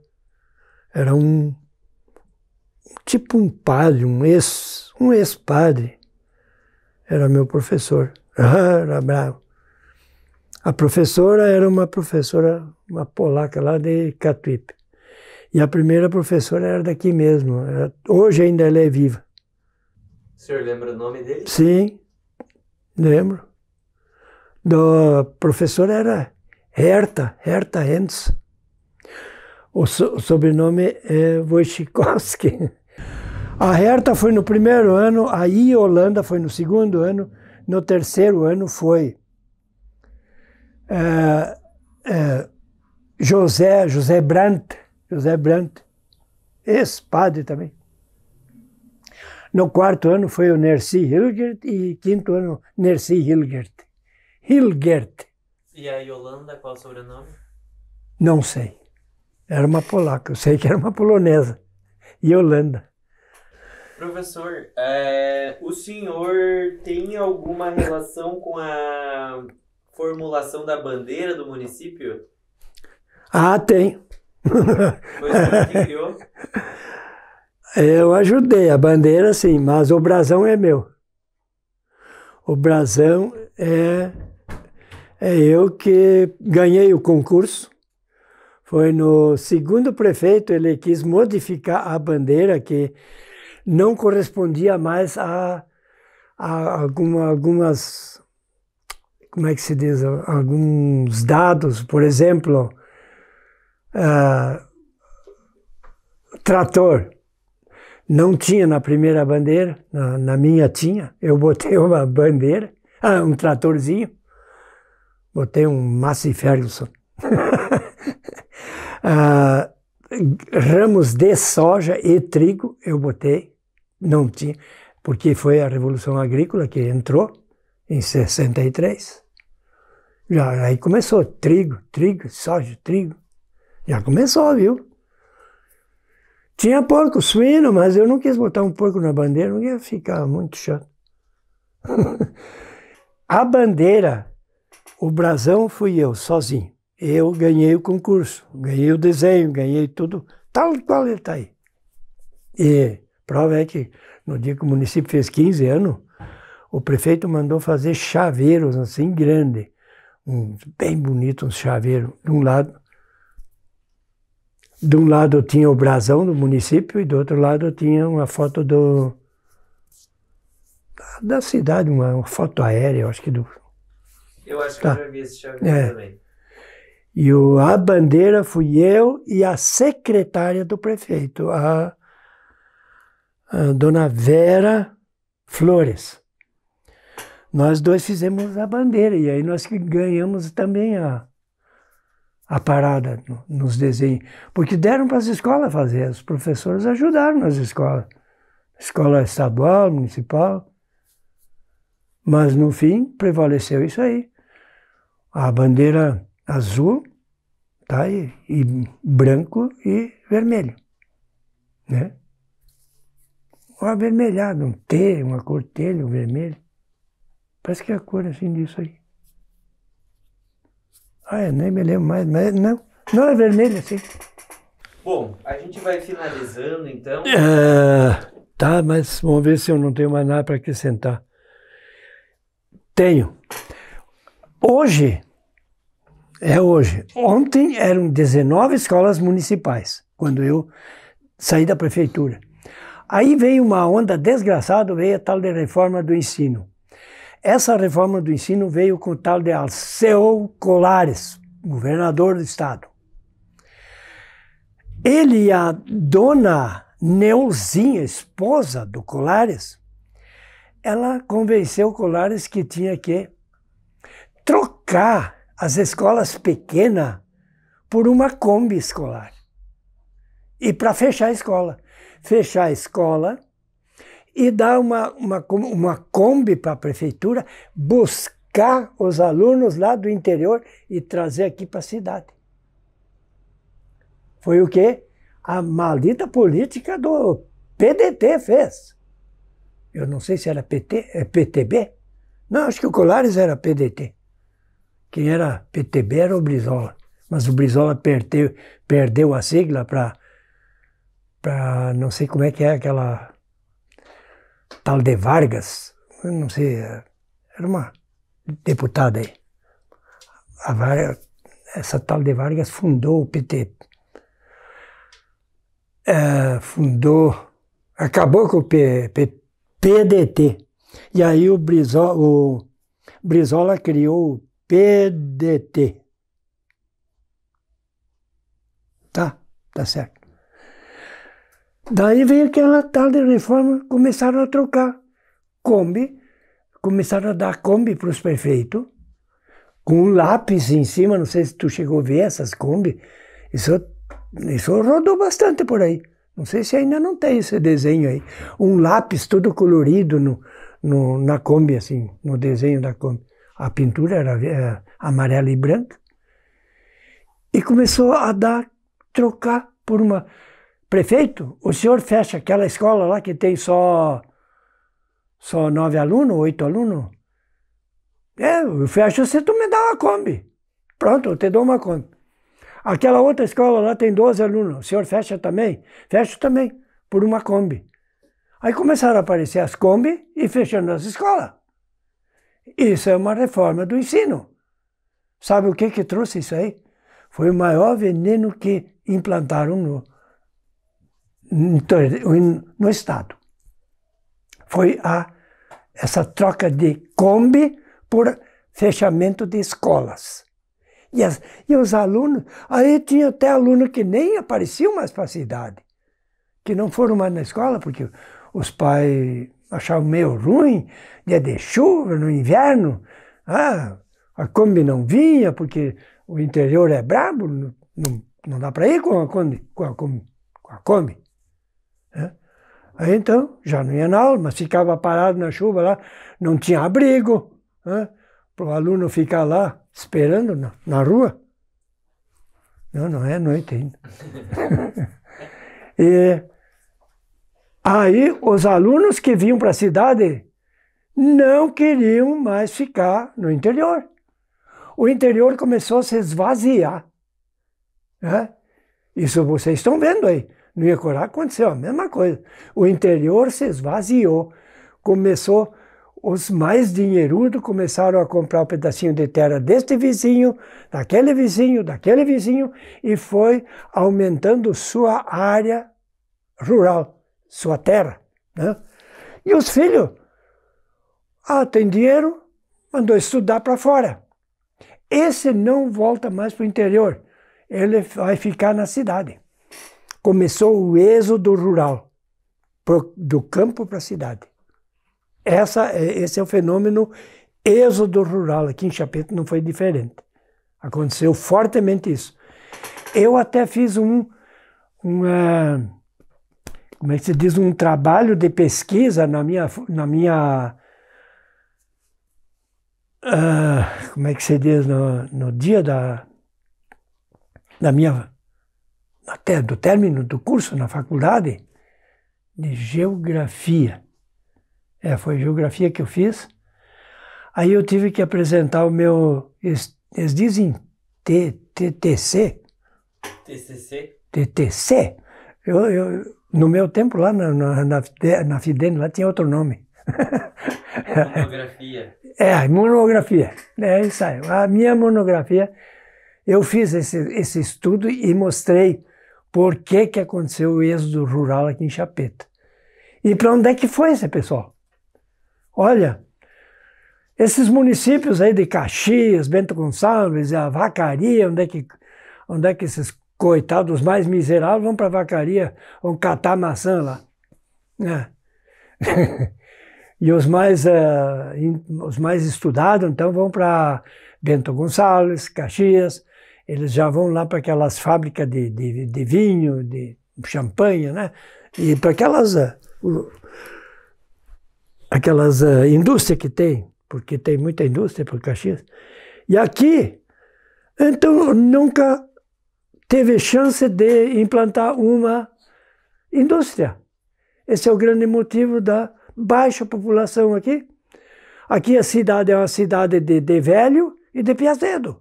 era um tipo um padre, um ex, um ex-padre. Era meu professor. <laughs> era bravo. A professora era uma professora, uma polaca lá de Catuípe. E a primeira professora era daqui mesmo. Era, hoje ainda ela é viva. O senhor lembra o nome dele? Sim, lembro. Do professora era Herta, Herta Hens. O, so, o sobrenome é Wojcikowski. A Herta foi no primeiro ano, a Holanda foi no segundo ano, no terceiro ano foi é, é, José, José Brandt, José Brandt, ex-padre também. No quarto ano foi o Nercy Hilgert e quinto ano Nercy Hilgert. Hilgert. E a Yolanda, qual o sobrenome? Não sei. Era uma polaca, eu sei que era uma polonesa. Yolanda. Professor, é, o senhor tem alguma relação com a formulação da bandeira do município? Ah, tem. Foi o que criou? Eu ajudei, a bandeira sim, mas o brasão é meu. O brasão é é eu que ganhei o concurso. Foi no segundo prefeito, ele quis modificar a bandeira que não correspondia mais a, a alguma, algumas, como é que se diz, alguns dados, por exemplo, uh, trator. Não tinha na primeira bandeira, na, na minha tinha, eu botei uma bandeira, ah, um tratorzinho, botei um Massey Ferguson. <laughs> Ah, ramos de soja e trigo eu botei, não tinha, porque foi a Revolução Agrícola que entrou em 63. Já aí começou trigo, trigo, soja, trigo. Já começou, viu? Tinha porco suíno, mas eu não quis botar um porco na bandeira, não ia ficar muito chato. <laughs> a bandeira o brasão fui eu, sozinho. Eu ganhei o concurso, ganhei o desenho, ganhei tudo, tal qual ele está aí. E prova é que no dia que o município fez 15 anos, o prefeito mandou fazer chaveiros assim grande, um, bem bonito um chaveiro. De um lado, de um lado tinha o brasão do município e do outro lado tinha uma foto do da cidade, uma, uma foto aérea, acho que do, eu acho que eu tá. já vi esse é. também. E o, a bandeira fui eu e a secretária do prefeito, a, a dona Vera Flores. Nós dois fizemos a bandeira e aí nós que ganhamos também a, a parada no, nos desenhos. Porque deram para as escolas fazer, os professores ajudaram nas escolas. Escola estadual, municipal. Mas no fim prevaleceu isso aí a bandeira azul, tá? E, e branco e vermelho, né? O avermelhado, um T, uma cor telha, um vermelho. Parece que é a cor assim disso aí. Ah, eu é, nem me lembro mais, mas não, não é vermelho assim. Bom, a gente vai finalizando então. É, tá, mas vamos ver se eu não tenho mais nada para acrescentar. Tenho. Hoje, é hoje. Ontem eram 19 escolas municipais, quando eu saí da prefeitura. Aí veio uma onda desgraçada, veio a tal de reforma do ensino. Essa reforma do ensino veio com o tal de Alceu Colares, governador do estado. Ele e a dona Neuzinha, esposa do Colares, ela convenceu o Colares que tinha que trocar as escolas pequenas por uma Kombi escolar. E para fechar a escola. Fechar a escola e dar uma, uma, uma Kombi para a prefeitura buscar os alunos lá do interior e trazer aqui para a cidade. Foi o que a maldita política do PDT fez. Eu não sei se era PT, é PTB. Não, acho que o Colares era PDT. Quem era PTB era o Brizola. Mas o Brizola perdeu, perdeu a sigla para. para não sei como é que é aquela. tal de Vargas. Eu não sei. É, era uma deputada aí. A Vargas, essa tal de Vargas fundou o PT. É, fundou. acabou com o P, P, PDT. E aí o Brizola, o Brizola criou PDT. Tá, tá certo. Daí veio aquela tal de reforma, começaram a trocar Kombi, começaram a dar Kombi para os prefeitos, com um lápis em cima, não sei se tu chegou a ver essas Kombi, isso, isso rodou bastante por aí. Não sei se ainda não tem esse desenho aí. Um lápis todo colorido no, no, na Kombi, assim, no desenho da Kombi a pintura era é, amarela e branca, e começou a dar, trocar por uma. Prefeito, o senhor fecha aquela escola lá que tem só, só nove alunos, oito alunos? É, eu fecho, você tu me dá uma Kombi. Pronto, eu te dou uma Kombi. Aquela outra escola lá tem 12 alunos, o senhor fecha também? Fecho também, por uma Kombi. Aí começaram a aparecer as Kombi e fechando as escolas. Isso é uma reforma do ensino. Sabe o que, que trouxe isso aí? Foi o maior veneno que implantaram no, no Estado. Foi a, essa troca de Kombi por fechamento de escolas. E, as, e os alunos, aí tinha até aluno que nem apareciam mais para a cidade, que não foram mais na escola, porque os pais achava meio ruim, dia de chuva, no inverno, ah, a Kombi não vinha, porque o interior é brabo, não, não, dá para ir com a Kombi. Com a Kombi, com a Kombi Aí então, já não ia na aula, mas ficava parado na chuva lá, não tinha abrigo, né? para o aluno ficar lá esperando na, na rua. Não, não é noite ainda. <laughs> e Aí os alunos que vinham para a cidade não queriam mais ficar no interior. O interior começou a se esvaziar. Né? Isso vocês estão vendo aí. No Iacorá aconteceu a mesma coisa. O interior se esvaziou. Começou, os mais dinheirudos começaram a comprar um pedacinho de terra deste vizinho, daquele vizinho, daquele vizinho, e foi aumentando sua área rural sua terra. Né? E os filhos? Ah, tem dinheiro, mandou estudar para fora. Esse não volta mais para o interior, ele vai ficar na cidade. Começou o êxodo rural, pro, do campo para a cidade. Essa, é, esse é o fenômeno êxodo rural, aqui em Chapeta não foi diferente. Aconteceu fortemente isso. Eu até fiz um, um uh, como é que se diz, um trabalho de pesquisa na minha, na minha uh, como é que se diz, no, no dia da, da minha, até do término do curso na faculdade de geografia. É, foi geografia que eu fiz. Aí eu tive que apresentar o meu, eles, dizem T, TTC. TCC? TTC. Eu, eu, no meu tempo, lá na, na, na, na Fidene, lá tinha outro nome. <laughs> Monografia. É, monografia. É isso aí. A minha monografia, eu fiz esse, esse estudo e mostrei por que, que aconteceu o êxodo rural aqui em Chapeta. E para onde é que foi esse pessoal? Olha, esses municípios aí de Caxias, Bento Gonçalves, a Vacaria, onde é que, onde é que esses Coitados, os mais miseráveis vão para a vacaria, vão catar maçã lá. Né? <laughs> e os mais, uh, in, os mais estudados, então, vão para Bento Gonçalves, Caxias, eles já vão lá para aquelas fábricas de, de, de, vinho, de champanhe, né? E para aquelas, uh, aquelas uh, eh, indústrias que tem, porque tem muita indústria por Caxias. E aqui, então, nunca teve chance de implantar uma indústria. Esse é o grande motivo da baixa população aqui. Aqui a cidade é uma cidade de, de velho e de piazedo.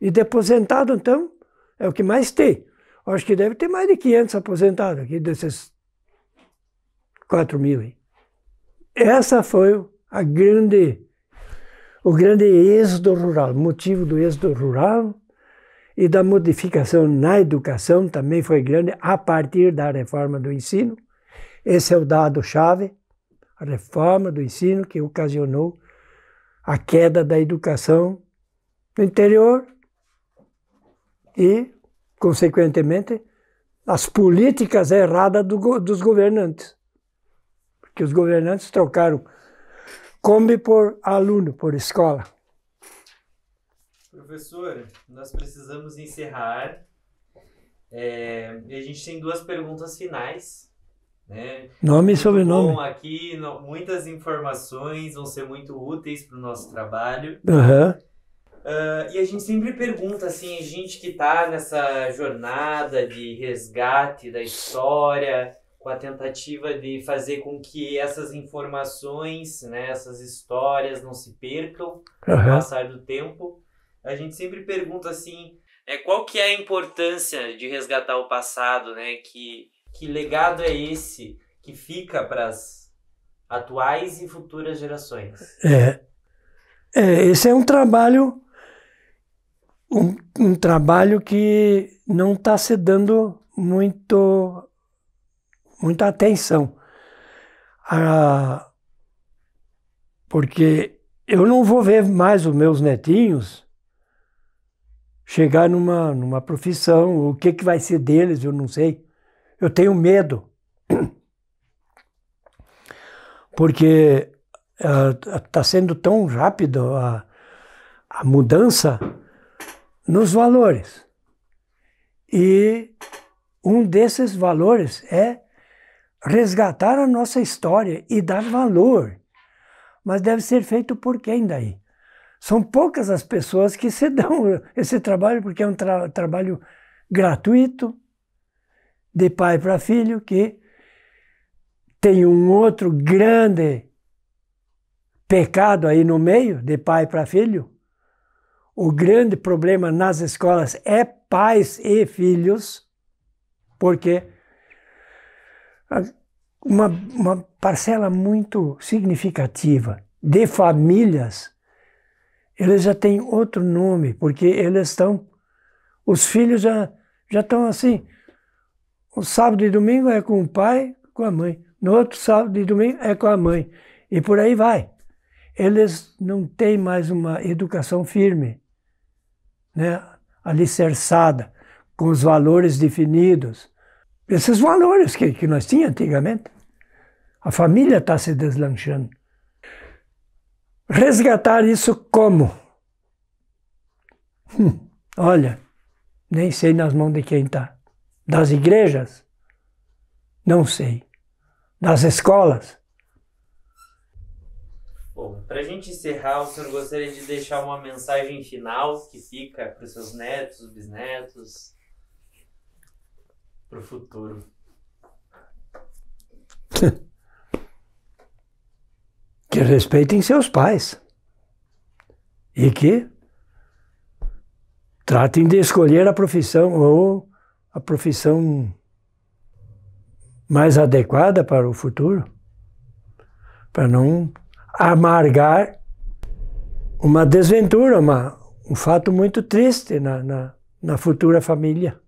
E de aposentado, então, é o que mais tem. Acho que deve ter mais de 500 aposentados aqui, desses 4 mil. Essa foi a grande, o grande êxodo rural, motivo do êxodo rural e da modificação na educação também foi grande a partir da reforma do ensino. Esse é o dado-chave, a reforma do ensino que ocasionou a queda da educação no interior e, consequentemente, as políticas erradas do, dos governantes. Porque os governantes trocaram combi por aluno, por escola. Professor, nós precisamos encerrar. É, e a gente tem duas perguntas finais. Né? Nome e sobrenome. Bom, aqui no, muitas informações vão ser muito úteis para o nosso trabalho. Uhum. Uh, e a gente sempre pergunta, assim, a gente que está nessa jornada de resgate da história, com a tentativa de fazer com que essas informações, né, essas histórias não se percam uhum. o passar do tempo a gente sempre pergunta assim, é qual que é a importância de resgatar o passado, né? Que que legado é esse que fica para as atuais e futuras gerações? É, é esse é um trabalho um, um trabalho que não está se dando muito muita atenção. Ah, porque eu não vou ver mais os meus netinhos chegar numa, numa profissão, o que, que vai ser deles, eu não sei. Eu tenho medo. <clears throat> Porque está ah, uh, sendo tão rápido a, a mudança nos valores. E um desses valores é resgatar a nossa história e dar valor. Mas deve ser feito por quem daí? São poucas as pessoas que se dão <laughs> esse trabalho, porque é um tra trabalho gratuito, de pai para filho, que tem um outro grande pecado aí no meio, de pai para filho. O grande problema nas escolas é pais e filhos, porque uma, uma parcela muito significativa de famílias eles já têm outro nome, porque eles estão. Os filhos já, já estão assim. O sábado e domingo é com o pai, com a mãe. No outro sábado e domingo é com a mãe. E por aí vai. Eles não têm mais uma educação firme, né? alicerçada, com os valores definidos. Esses valores que, que nós tínhamos antigamente. A família está se deslanchando. Resgatar isso como? Hum, olha, nem sei nas mãos de quem está. Das igrejas? Não sei. Das escolas? Bom, para a gente encerrar, o senhor gostaria de deixar uma mensagem final que fica para os seus netos, bisnetos, para o futuro? <laughs> respeitem seus pais e que tratem de escolher a profissão ou a profissão mais adequada para o futuro, para não amargar uma desventura, uma, um fato muito triste na, na, na futura família.